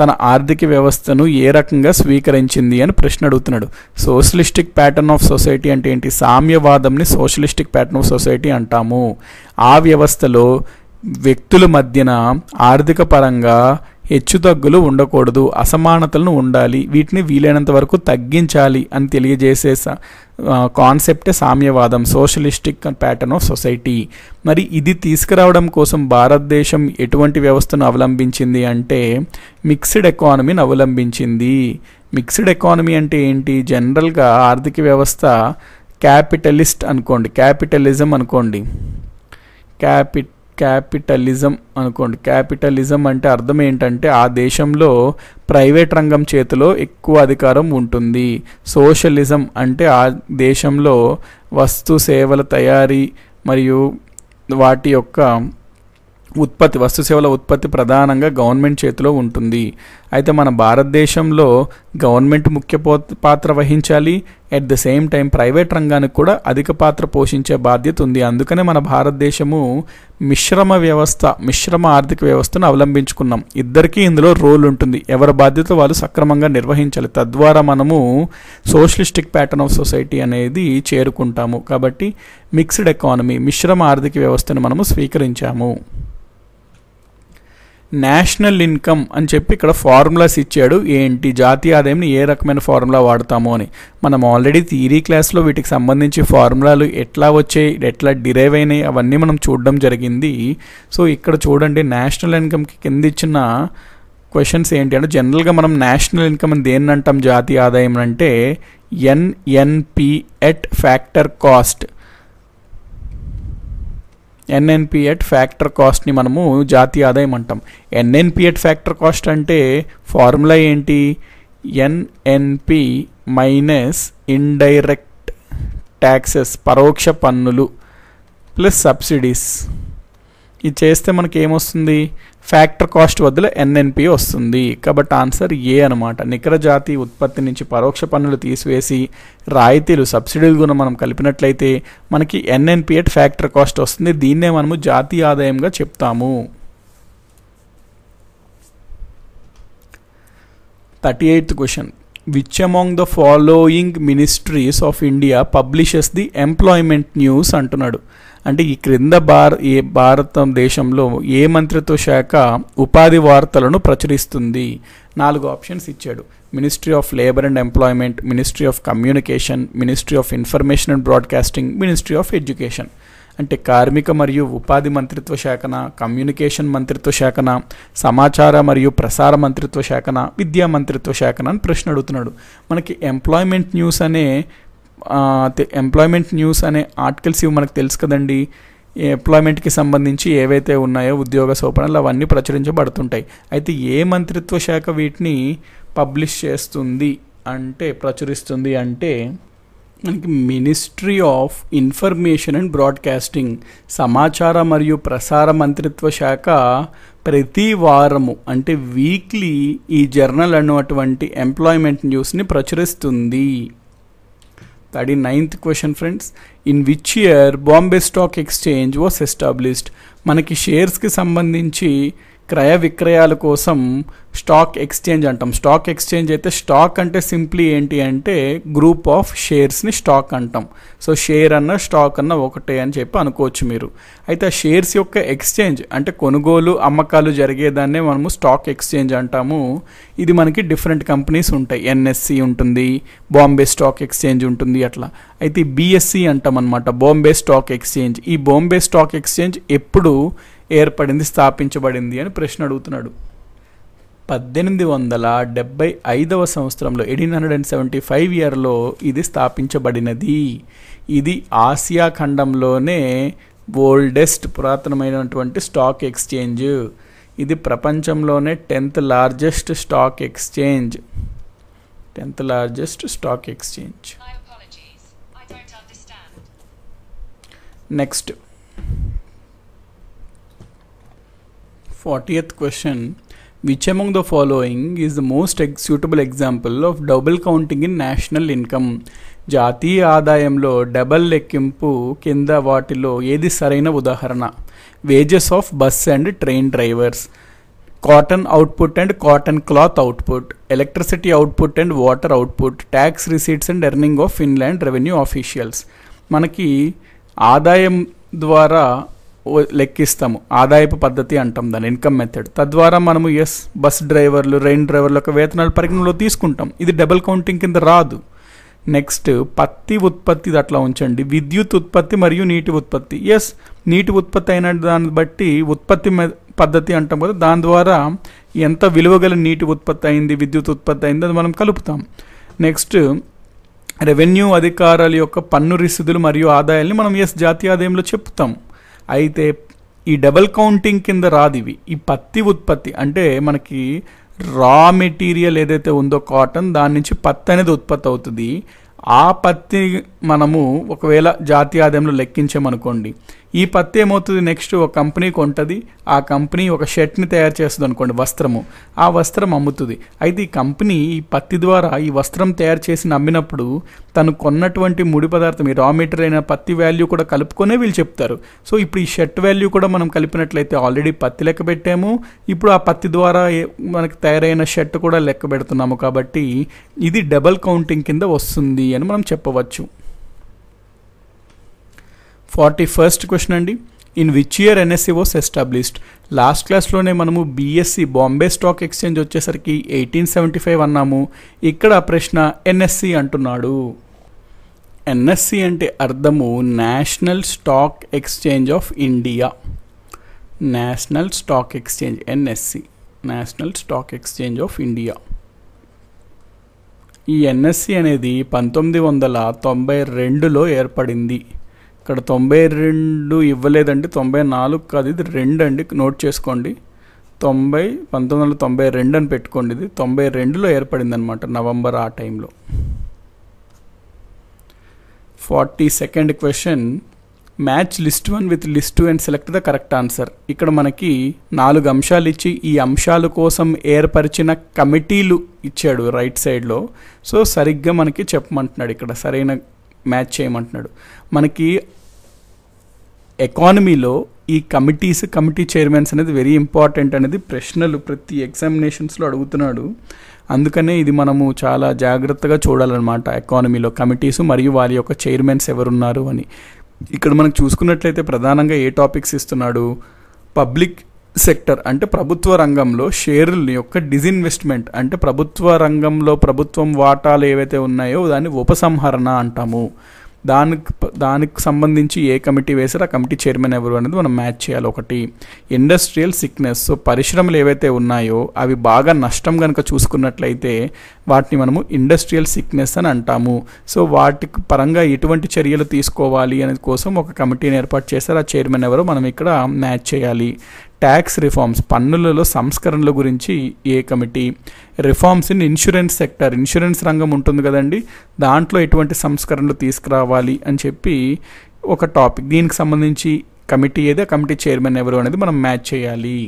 తన ఆర్థిక వ్యవస్థను ఏ రకంగా స్వీకరించింది అని ప్రశ్న అడుగుతున్నాడు సోషలిస్టిక్ ప్యాటర్న్ ఆఫ్ సొసైటీ అంటే ఏంటి సామ్యవాదంని సోషలిస్టిక్ ప్యాటర్న్ ఆఫ్ సొసైటీ అంటాము ఆ వ్యవస్థలో వ్యక్తుల మధ్యన ఆర్థిక పరంగా హెచ్చుతగ్గులు ఉండకూడదు అసమానతలను ఉండాలి వీటిని వీలైనంత వరకు తగ్గించాలి అని తెలియజేసే కాన్సెప్టే సామ్యవాదం సోషలిస్టిక్ ప్యాటర్న్ ఆఫ్ సొసైటీ మరి ఇది తీసుకురావడం కోసం భారతదేశం ఎటువంటి వ్యవస్థను అవలంబించింది అంటే మిక్స్డ్ ఎకానమీని అవలంబించింది మిక్స్డ్ ఎకానమీ అంటే ఏంటి జనరల్గా ఆర్థిక వ్యవస్థ క్యాపిటలిస్ట్ అనుకోండి క్యాపిటలిజం అనుకోండి క్యాపిట్ క్యాపిటలిజం అనుకోండి క్యాపిటలిజం అంటే అర్థం ఏంటంటే ఆ దేశంలో ప్రైవేట్ రంగం చేతిలో ఎక్కువ అధికారం ఉంటుంది సోషలిజం అంటే ఆ దేశంలో వస్తు సేవల తయారీ మరియు వాటి యొక్క ఉత్పత్తి వస్తు సేవల ఉత్పత్తి ప్రధానంగా గవర్నమెంట్ చేతిలో ఉంటుంది అయితే మన భారతదేశంలో గవర్నమెంట్ ముఖ్య పాత్ర వహించాలి at the same time private రంగానికి కూడా అధిక పాత్ర పోషించే బాధ్యత ఉంది అందుకనే మన భారతదేశము మిశ్రమ వ్యవస్థ మిశ్రమ ఆర్థిక వ్యవస్థను అవలంబించుకున్నాం ఇద్దరికీ ఇందులో రోల్ ఉంటుంది ఎవరి బాధ్యత వాళ్ళు సక్రమంగా నిర్వహించాలి తద్వారా మనము సోషలిస్టిక్ ప్యాటర్న్ ఆఫ్ సొసైటీ అనేది చేరుకుంటాము కాబట్టి మిక్స్డ్ ఎకానమీ మిశ్రమ ఆర్థిక వ్యవస్థను మనము స్వీకరించాము నేషనల్ ఇన్కమ్ అని చెప్పి ఇక్కడ ఫార్ములాస్ ఇచ్చాడు ఏంటి జాతీయ ఆదాయంని ఏ రకమైన ఫార్ములా వాడతాము అని మనం ఆల్రెడీ థియరీ క్లాస్లో వీటికి సంబంధించి ఫార్ములాలు ఎట్లా వచ్చాయి ఎట్లా డిరైవ్ అయినాయి అవన్నీ మనం చూడడం జరిగింది సో ఇక్కడ చూడండి నేషనల్ ఇన్కమ్కి కింద ఇచ్చిన క్వశ్చన్స్ ఏంటి అంటే జనరల్గా మనం నేషనల్ ఇన్కమ్ అని దేన్ని అంటాం జాతీయ ఆదాయం అంటే NNP at factor cost NNP at factor కాస్ట్ని మనము జాతీయ ఆదాయం అంటాం ఎన్ఎన్పి ఎట్ ఫ్యాక్టర్ కాస్ట్ అంటే ఫార్ములా ఏంటి ఎన్ఎన్పి మైనస్ ఇండైరెక్ట్ ట్యాక్సెస్ పరోక్ష పన్నులు ప్లస్ సబ్సిడీస్ ఇది చేస్తే మనకి ఏమొస్తుంది ఫ్యాక్టర్ కాస్ట్ వద్దుల ఎన్ఎన్పి వస్తుంది కాబట్టి ఆన్సర్ ఏ అనమాట నికర జాతి ఉత్పత్తి నుంచి పరోక్ష పన్నులు తీసివేసి రాయితీలు సబ్సిడీలు కూడా మనం కలిపినట్లయితే మనకి ఎన్ఎన్పి అట్ ఫ్యాక్టర్ కాస్ట్ వస్తుంది దీన్నే మనము జాతీయ ఆదాయంగా చెప్తాము thirty eighth question which among the following ministries of India publishes the employment news అంటున్నాడు అంటే ఈ క్రింద భార ఏ దేశంలో ఏ మంత్రిత్వ శాఖ ఉపాధి వార్తలను ప్రచురిస్తుంది నాలుగు ఆప్షన్స్ ఇచ్చాడు ministry of labour and employment ministry of communication ministry of information and broadcasting ministry of education అంటే కార్మిక మరియు ఉపాధి మంత్రిత్వ శాఖన కమ్యూనికేషన్ మంత్రిత్వ శాఖన సమాచార మరియు ప్రసార మంత్రిత్వ శాఖన విద్యా మంత్రిత్వ శాఖన అని ప్రశ్న అడుగుతున్నాడు మనకి ఎంప్లాయ్మెంట్ న్యూస్ అనే ఎంప్లాయ్మెంట్ న్యూస్ అనే ఆర్టికల్స్ ఇవి మనకు తెలుసు కదండి ఎంప్లాయ్మెంట్కి సంబంధించి ఏవైతే ఉన్నాయో ఉద్యోగ సోపనలు అవన్నీ ప్రచురించబడుతుంటాయి అయితే ఏ మంత్రిత్వ శాఖ వీటిని పబ్లిష్ చేస్తుంది అంటే ప్రచురిస్తుంది అంటే మనకి ministry of information and broadcasting సమాచార మరియు ప్రసార మంత్రిత్వ శాఖ ప్రతి వారము అంటే వీక్లీ ఈ జర్నల్ అన్నటువంటి ఎంప్లాయ్మెంట్ న్యూస్ని ప్రచురిస్తుంది దాడి ninth question friends in which year Bombay stock exchange was established మనకి షేర్స్కి సంబంధించి క్రయ విక్రయాల కోసం స్టాక్ ఎక్స్చేంజ్ అంటాం స్టాక్ ఎక్స్చేంజ్ అయితే స్టాక్ అంటే సింప్లీ ఏంటి అంటే గ్రూప్ ఆఫ్ షేర్స్ని స్టాక్ అంటాం సో షేర్ అన్న స్టాక్ అన్న ఒకటే అని చెప్పి అనుకోవచ్చు మీరు అయితే ఆ షేర్స్ యొక్క ఎక్స్చేంజ్ అంటే కొనుగోలు అమ్మకాలు జరిగేదాన్నే మనము స్టాక్ ఎక్స్చేంజ్ అంటాము ఇది మనకి డిఫరెంట్ కంపెనీస్ ఉంటాయి ఎన్ఎస్సి ఉంటుంది బాంబే స్టాక్ ఎక్స్చేంజ్ ఉంటుంది అట్లా అయితే బీఎస్సి అంటాం అనమాట బాంబే స్టాక్ ఎక్స్చేంజ్ ఈ బాంబే స్టాక్ ఎక్స్చేంజ్ ఎప్పుడు ఏర్పడింది స్థాపించబడింది అని ప్రశ్న అడుగుతున్నాడు పద్దెనిమిది వందల డెబ్బై ఐదవ సంవత్సరంలో eighteen hundred and seventy five ఇయర్లో ఇది స్థాపించబడినది ఇది ఆసియా ఖండంలోనే ఓల్డెస్ట్ పురాతనమైనటువంటి స్టాక్ ఎక్స్చేంజ్ ఇది ప్రపంచంలోనే tenth largest stock exchange tenth largest stock exchange next question which among the following is the most egg suitable example of double counting in national income జాతీయ ఆదాయంలో డబల్ లెక్కింపు కింద వాటిలో ఏది సరైన ఉదాహరణ wages of bus and train drivers cotton output and cotton cloth output electricity output and water output tax receipts and earning of Finland revenue officials మనకి ఆదాయం ద్వారా లెక్కిస్తాము ఆదాయపు పద్ధతి అంటాం దాని ఇన్కమ్ మెథడ్ తద్వారా మనము ఎస్ బస్ డ్రైవర్లు రైన్ డ్రైవర్లు ఒక వేతనాలు పరిగణలో తీసుకుంటాం ఇది డబుల్ కౌంటింగ్ కింద రాదు నెక్స్ట్ పత్తి ఉత్పత్తి అట్లా ఉంచండి విద్యుత్ ఉత్పత్తి మరియు నీటి ఉత్పత్తి ఎస్ నీటి ఉత్పత్తి అయిన దాన్ని బట్టి ఉత్పత్తి పద్ధతి అంటాం కదా దాని ద్వారా ఎంత విలువగల నీటి ఉత్పత్తి అయింది విద్యుత్ ఉత్పత్తి అయింది అది మనం కలుపుతాం నెక్స్ట్ రెవెన్యూ అధికారాల యొక్క పన్ను రిసిదులు మరియు ఆదాయాల్ని మనం ఎస్ జాతీయ ఆదాయంలో చెప్తాం అయితే ఈ డబల్ కౌంటింగ్ కింద రాదివి ఈ పత్తి ఉత్పత్తి అంటే మనకి రా మెటీరియల్ ఏదైతే ఉందో కాటన్ దాని నుంచి పత్తి అనేది ఉత్పత్తి అవుతుంది ఆ పత్తి మనము ఒకవేళ జాతీయ ఆదాయంలో లెక్కించామనుకోండి ఈ పత్తి ఏమవుతుంది నెక్స్ట్ ఒక కంపెనీ కొంటుంది ఆ కంపెనీ ఒక షర్ట్ని తయారు చేస్తుంది అనుకోండి వస్త్రము ఆ వస్త్రం అమ్ముతుంది అయితే ఈ కంపెనీ ఈ పత్తి ద్వారా ఈ వస్త్రం తయారు చేసి నమ్మినప్పుడు తను కొన్నటువంటి ముడి పదార్థం ఈ రా మెటీరియల్ అయిన పత్తి వాల్యూ కూడా కలుపుకొనే వీళ్ళు చెప్తారు సో ఇప్పుడు ఈ షర్ట్ వాల్యూ కూడా మనం కలిపినట్లయితే ఆల్రెడీ పత్తి లెక్క పెట్టాము ఇప్పుడు ఆ పత్తి ద్వారా మనకి తయారైన షర్ట్ కూడా లెక్క పెడుతున్నాము కాబట్టి ఇది డబల్ కౌంటింగ్ కింద వస్తుంది అని మనం చెప్పవచ్చు ఫార్టీ ఫస్ట్ క్వశ్చన్ అండి in which year NSC was established last క్లాస్లోనే మనము బీఎస్సీ బాంబే స్టాక్ ఎక్స్చేంజ్ వచ్చేసరికి ఎయిటీన్ సెవెంటీ ఫైవ్ అన్నాము ఇక్కడ ప్రశ్న ఎన్ఎస్సి e అంటున్నాడు ఎన్ఎస్సి e అంటే అర్థము national stock exchange of India national stock exchange NSC national stock exchange of India ఈ ఎన్ఎస్సి e అనేది పంతొమ్మిది వందల తొంభై రెండులో ఏర్పడింది ఇక్కడ తొంభై రెండు ఇవ్వలేదండి తొంభై నాలుగు కాదు ఇది రెండు అండి నోట్ చేసుకోండి తొంభై పంతొమ్మిది వందల తొంభై రెండు అని పెట్టుకోండి ఇది తొంభై రెండులో ఏర్పడింది అనమాట నవంబర్ ఆ టైంలో forty second question match list one with list two and select the correct answer ఇక్కడ మనకి నాలుగు అంశాలు ఇచ్చి ఈ అంశాల కోసం ఏర్పరిచిన కమిటీలు ఇచ్చాడు రైట్ సైడ్లో సో సరిగ్గా మనకి చెప్పమంటున్నాడు ఇక్కడ సరైన మ్యాచ్ చేయమంటున్నాడు మనకి ఎకానమీలో ఈ కమిటీస్ కమిటీ చైర్మన్స్ అనేది వెరీ ఇంపార్టెంట్ అనేది ప్రశ్నలు ప్రతి ఎగ్జామినేషన్స్లో అడుగుతున్నాడు అందుకనే ఇది మనము చాలా జాగ్రత్తగా చూడాలన్నమాట ఎకానమీలో కమిటీస్ మరియు వారి యొక్క చైర్మన్స్ ఎవరున్నారు అని ఇక్కడ మనకు చూసుకున్నట్లయితే ప్రధానంగా ఏ టాపిక్స్ ఇస్తున్నాడు పబ్లిక్ సెక్టర్ అంటే ప్రభుత్వ రంగంలో షేర్ల యొక్క డిజిన్వెస్ట్మెంట్ అంటే ప్రభుత్వ రంగంలో ప్రభుత్వం వాటాలు ఏవైతే ఉన్నాయో దాన్ని ఉపసంహరణ అంటాము దానికి దానికి సంబంధించి ఏ కమిటీ వేసారు ఆ కమిటీ చైర్మన్ ఎవరు అనేది మనం మ్యాచ్ చేయాలి ఒకటి ఇండస్ట్రియల్ సిక్నెస్ సో పరిశ్రమలు ఏవైతే ఉన్నాయో అవి బాగా నష్టం కనుక చూసుకున్నట్లయితే వాటిని మనము ఇండస్ట్రియల్ సిక్నెస్ అని అంటాము సో వాటికి పరంగా ఎటువంటి చర్యలు తీసుకోవాలి అనేది కోసం ఒక కమిటీని ఏర్పాటు చేశారు ఆ చైర్మన్ ఎవరు మనం ఇక్కడ మ్యాచ్ చేయాలి ట్యాక్స్ రిఫార్మ్స్ పన్నులలో సంస్కరణల గురించి ఏ committee reforms in insurance sector insurance రంగం ఉంటుంది కదండి దాంట్లో ఎటువంటి సంస్కరణలు తీసుకురావాలి అని చెప్పి ఒక టాపిక్ దీనికి సంబంధించి కమిటీ ఏది ఆ కమిటీ చైర్మన్ ఎవరు అనేది మనం మ్యాచ్ చేయాలి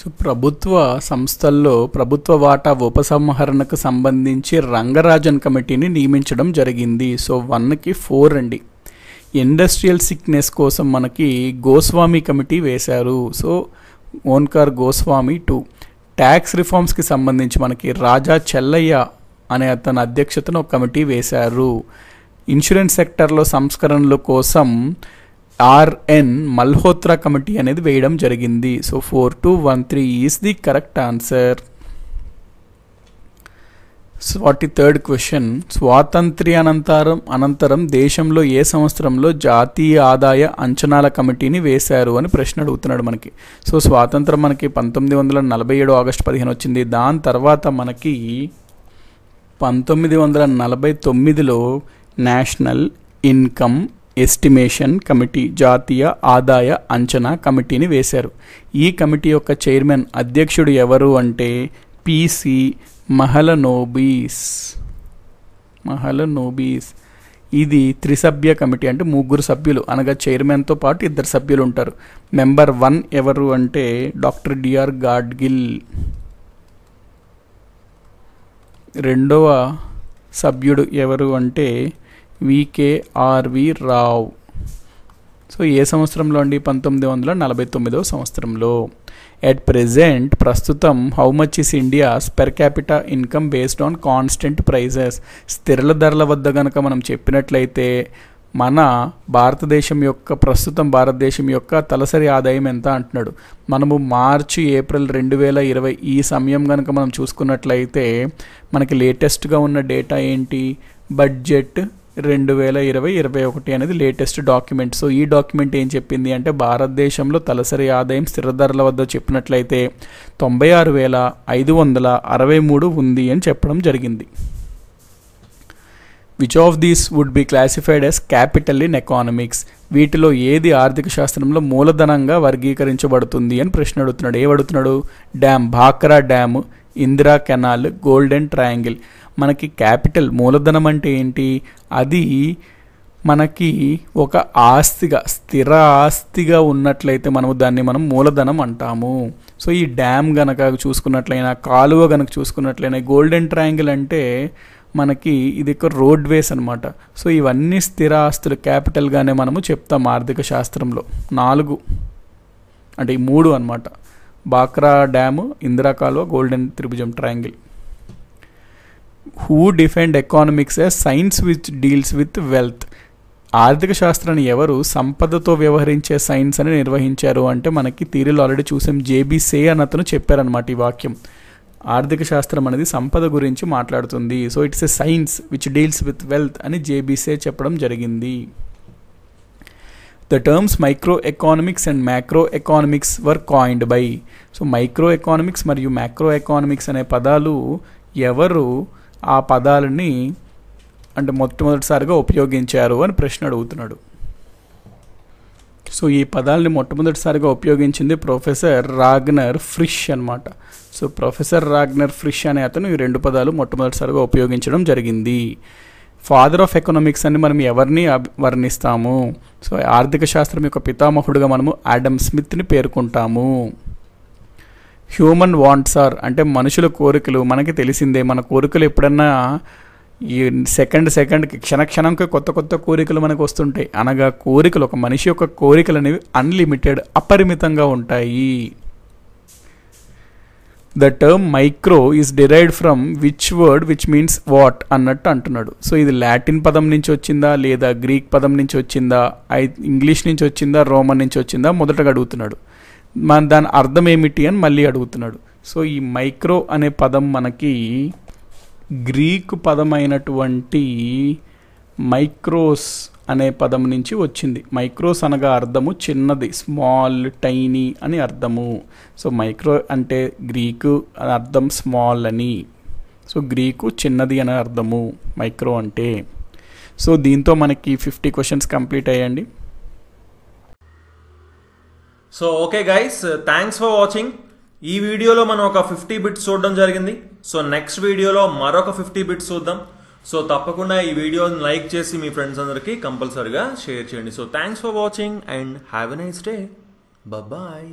సో ప్రభుత్వ సంస్థల్లో ప్రభుత్వ వాటా ఉపసంహరణకు సంబంధించి రంగరాజన్ కమిటీని నియమించడం జరిగింది సో వన్కి ఫోర్ అండి ఇండస్ట్రియల్ సిక్నెస్ కోసం మనకి గోస్వామి కమిటీ వేశారు so Omkar Goswami to tax రిఫార్మ్స్కి సంబంధించి మనకి రాజా చెల్లయ్య అనే అతని అధ్యక్షతను ఒక కమిటీ వేశారు ఇన్సూరెన్స్ సెక్టర్లో సంస్కరణల కోసం ఆర్ఎన్ మల్హోత్రా కమిటీ అనేది వేయడం జరిగింది so four two one three is the correct answer forty third question స్వాతంత్ర్యానంతరం అనంతరం దేశంలో ఏ సంవత్సరంలో జాతీయ ఆదాయ అంచనాల కమిటీని వేశారు అని ప్రశ్న అడుగుతున్నాడు మనకి సో స్వాతంత్రం మనకి పంతొమ్మిది వందల నలభై ఏడు ఆగస్టు పదిహేను వచ్చింది దాని తర్వాత మనకి పంతొమ్మిది వందల నలభై తొమ్మిదిలో నేషనల్ ఇన్కమ్ ఎస్టిమేషన్ కమిటీ జాతీయ ఆదాయ అంచనా కమిటీని వేశారు ఈ కమిటీ యొక్క చైర్మన్ అధ్యక్షుడు ఎవరు అంటే పిసి మహలనోబీస్ మహలనోబీస్ ఇది త్రిసభ్య కమిటీ అంటే ముగ్గురు సభ్యులు అనగా చైర్మన్తో పాటు ఇద్దరు సభ్యులు ఉంటారు నెంబర్ వన్ ఎవరు అంటే డాక్టర్ డిఆర్ గాడ్గిల్ రెండవ సభ్యుడు ఎవరు అంటే వికేఆర్వి రావు సో ఏ సంవత్సరంలో అండి పంతొమ్మిది వందల నలభై తొమ్మిదో సంవత్సరంలో ఎట్ ప్రెజెంట్ ప్రస్తుతం how much is India's per capita income based on constant prices స్థిరల ధరల వద్ద కనుక మనం చెప్పినట్లయితే మన భారతదేశం యొక్క ప్రస్తుతం భారతదేశం యొక్క తలసరి ఆదాయం ఎంత అంటున్నాడు మనము మార్చి ఏప్రిల్ రెండు వేల ఇరవై ఈ సమయం కనుక మనం చూసుకున్నట్లయితే మనకి లేటెస్ట్గా ఉన్న డేటా ఏంటి బడ్జెట్ రెండు వేల ఇరవై ఇరవై ఒకటి అనేది లేటెస్ట్ డాక్యుమెంట్ సో ఈ డాక్యుమెంట్ ఏం చెప్పింది అంటే భారతదేశంలో తలసరి ఆదాయం స్థిర ధరల వద్ద చెప్పినట్లయితే తొంభై ఆరు వేల ఐదు వందల అరవై మూడు ఉంది అని చెప్పడం జరిగింది which of these would be classified as capital in economics వీటిలో ఏది ఆర్థిక శాస్త్రంలో మూలధనంగా వర్గీకరించబడుతుంది అని ప్రశ్న అడుగుతున్నాడు ఏమడుతున్నాడు dam Bhakra dam Indira canal golden triangle మనకి క్యాపిటల్ మూలధనం అంటే ఏంటి అది మనకి ఒక ఆస్తిగా స్థిర ఆస్తిగా ఉన్నట్లయితే మనము దాన్ని మనం మూలధనం అంటాము సో ఈ డ్యామ్ గనక చూసుకున్నట్లయినా కాలువ గనక చూసుకున్నట్లయినా గోల్డెన్ ట్రయాంగిల్ అంటే మనకి ఇది ఒక రోడ్వేస్ అనమాట సో ఇవన్నీ స్థిర ఆస్తులు క్యాపిటల్గానే మనము చెప్తాం ఆర్థిక శాస్త్రంలో నాలుగు అంటే ఈ మూడు అనమాట బాక్రా డ్యాము ఇందిరా కాలువ గోల్డెన్ త్రిభుజం triangle who defined economics a science which deals with wealth ఆర్థిక శాస్త్రాన్ని ఎవరు సంపదతో వ్యవహరించే సైన్స్ అని నిర్వహించారు అంటే మనకి థీరీలో ఆల్రెడీ చూసాం జేబీ సే అని అతను చెప్పారనమాట ఈ వాక్యం ఆర్థిక శాస్త్రం అనేది సంపద గురించి మాట్లాడుతుంది so it's a science which deals with wealth అని జేబీసే చెప్పడం జరిగింది the terms micro economics and macro economics were coined by so micro economics మరియు మ్యాక్రో ఎకానమిక్స్ అనే పదాలు ఎవరు ఆ పదాలని అంటే మొట్టమొదటిసారిగా ఉపయోగించారు అని ప్రశ్న అడుగుతున్నాడు సో ఈ పదాలని మొట్టమొదటిసారిగా ఉపయోగించింది ప్రొఫెసర్ రాగ్నర్ ఫ్రిష్ అనమాట సో ప్రొఫెసర్ రాగ్నర్ ఫ్రిష్ అనే అతను ఈ రెండు పదాలు మొట్టమొదటిసారిగా ఉపయోగించడం జరిగింది ఫాదర్ ఆఫ్ ఎకనామిక్స్ అని మనం ఎవరిని వర్ణిస్తాము సో ఆర్థిక శాస్త్రం యొక్క పితామహుడుగా మనము యాడమ్ స్మిత్ని పేర్కొంటాము హ్యూమన్ వాంట్స్ ఆర్ అంటే మనుషుల కోరికలు మనకి తెలిసిందే మన కోరికలు ఎప్పుడన్నా ఈ సెకండ్ సెకండ్కి క్షణక్షణంకి కొత్త కొత్త కోరికలు మనకు వస్తుంటాయి అనగా కోరికలు ఒక మనిషి యొక్క కోరికలు అనేవి అన్లిమిటెడ్ అపరిమితంగా ఉంటాయి the term micro is derived from which word which means what అన్నట్టు అంటున్నాడు సో ఇది లాటిన్ పదం నుంచి వచ్చిందా లేదా గ్రీక్ పదం నుంచి వచ్చిందా ఇంగ్లీష్ నుంచి వచ్చిందా రోమన్ నుంచి వచ్చిందా మొదటగా అడుగుతున్నాడు మన దాని అర్థం ఏమిటి అని మళ్ళీ అడుగుతున్నాడు సో ఈ మైక్రో అనే పదం మనకి గ్రీకు పదమైనటువంటి మైక్రోస్ అనే పదం నుంచి వచ్చింది మైక్రోస్ అనగా అర్థము చిన్నది స్మాల్ టైనీ అని అర్థము సో మైక్రో అంటే గ్రీకు అర్థం స్మాల్ అని సో గ్రీకు చిన్నది అని అర్థము మైక్రో అంటే సో దీంతో మనకి ఫిఫ్టీ క్వశ్చన్స్ కంప్లీట్ అయ్యండి so okay guys thanks for watching ఈ వీడియోలో మనం ఒక ఫిఫ్టీ బిట్స్ చూడడం జరిగింది సో నెక్స్ట్ వీడియోలో మరొక ఫిఫ్టీ బిట్స్ చూద్దాం సో తప్పకుండా ఈ వీడియోని లైక్ చేసి మీ ఫ్రెండ్స్ అందరికీ కంపల్సరిగా షేర్ చేయండి so thanks for watching and have a nice day bye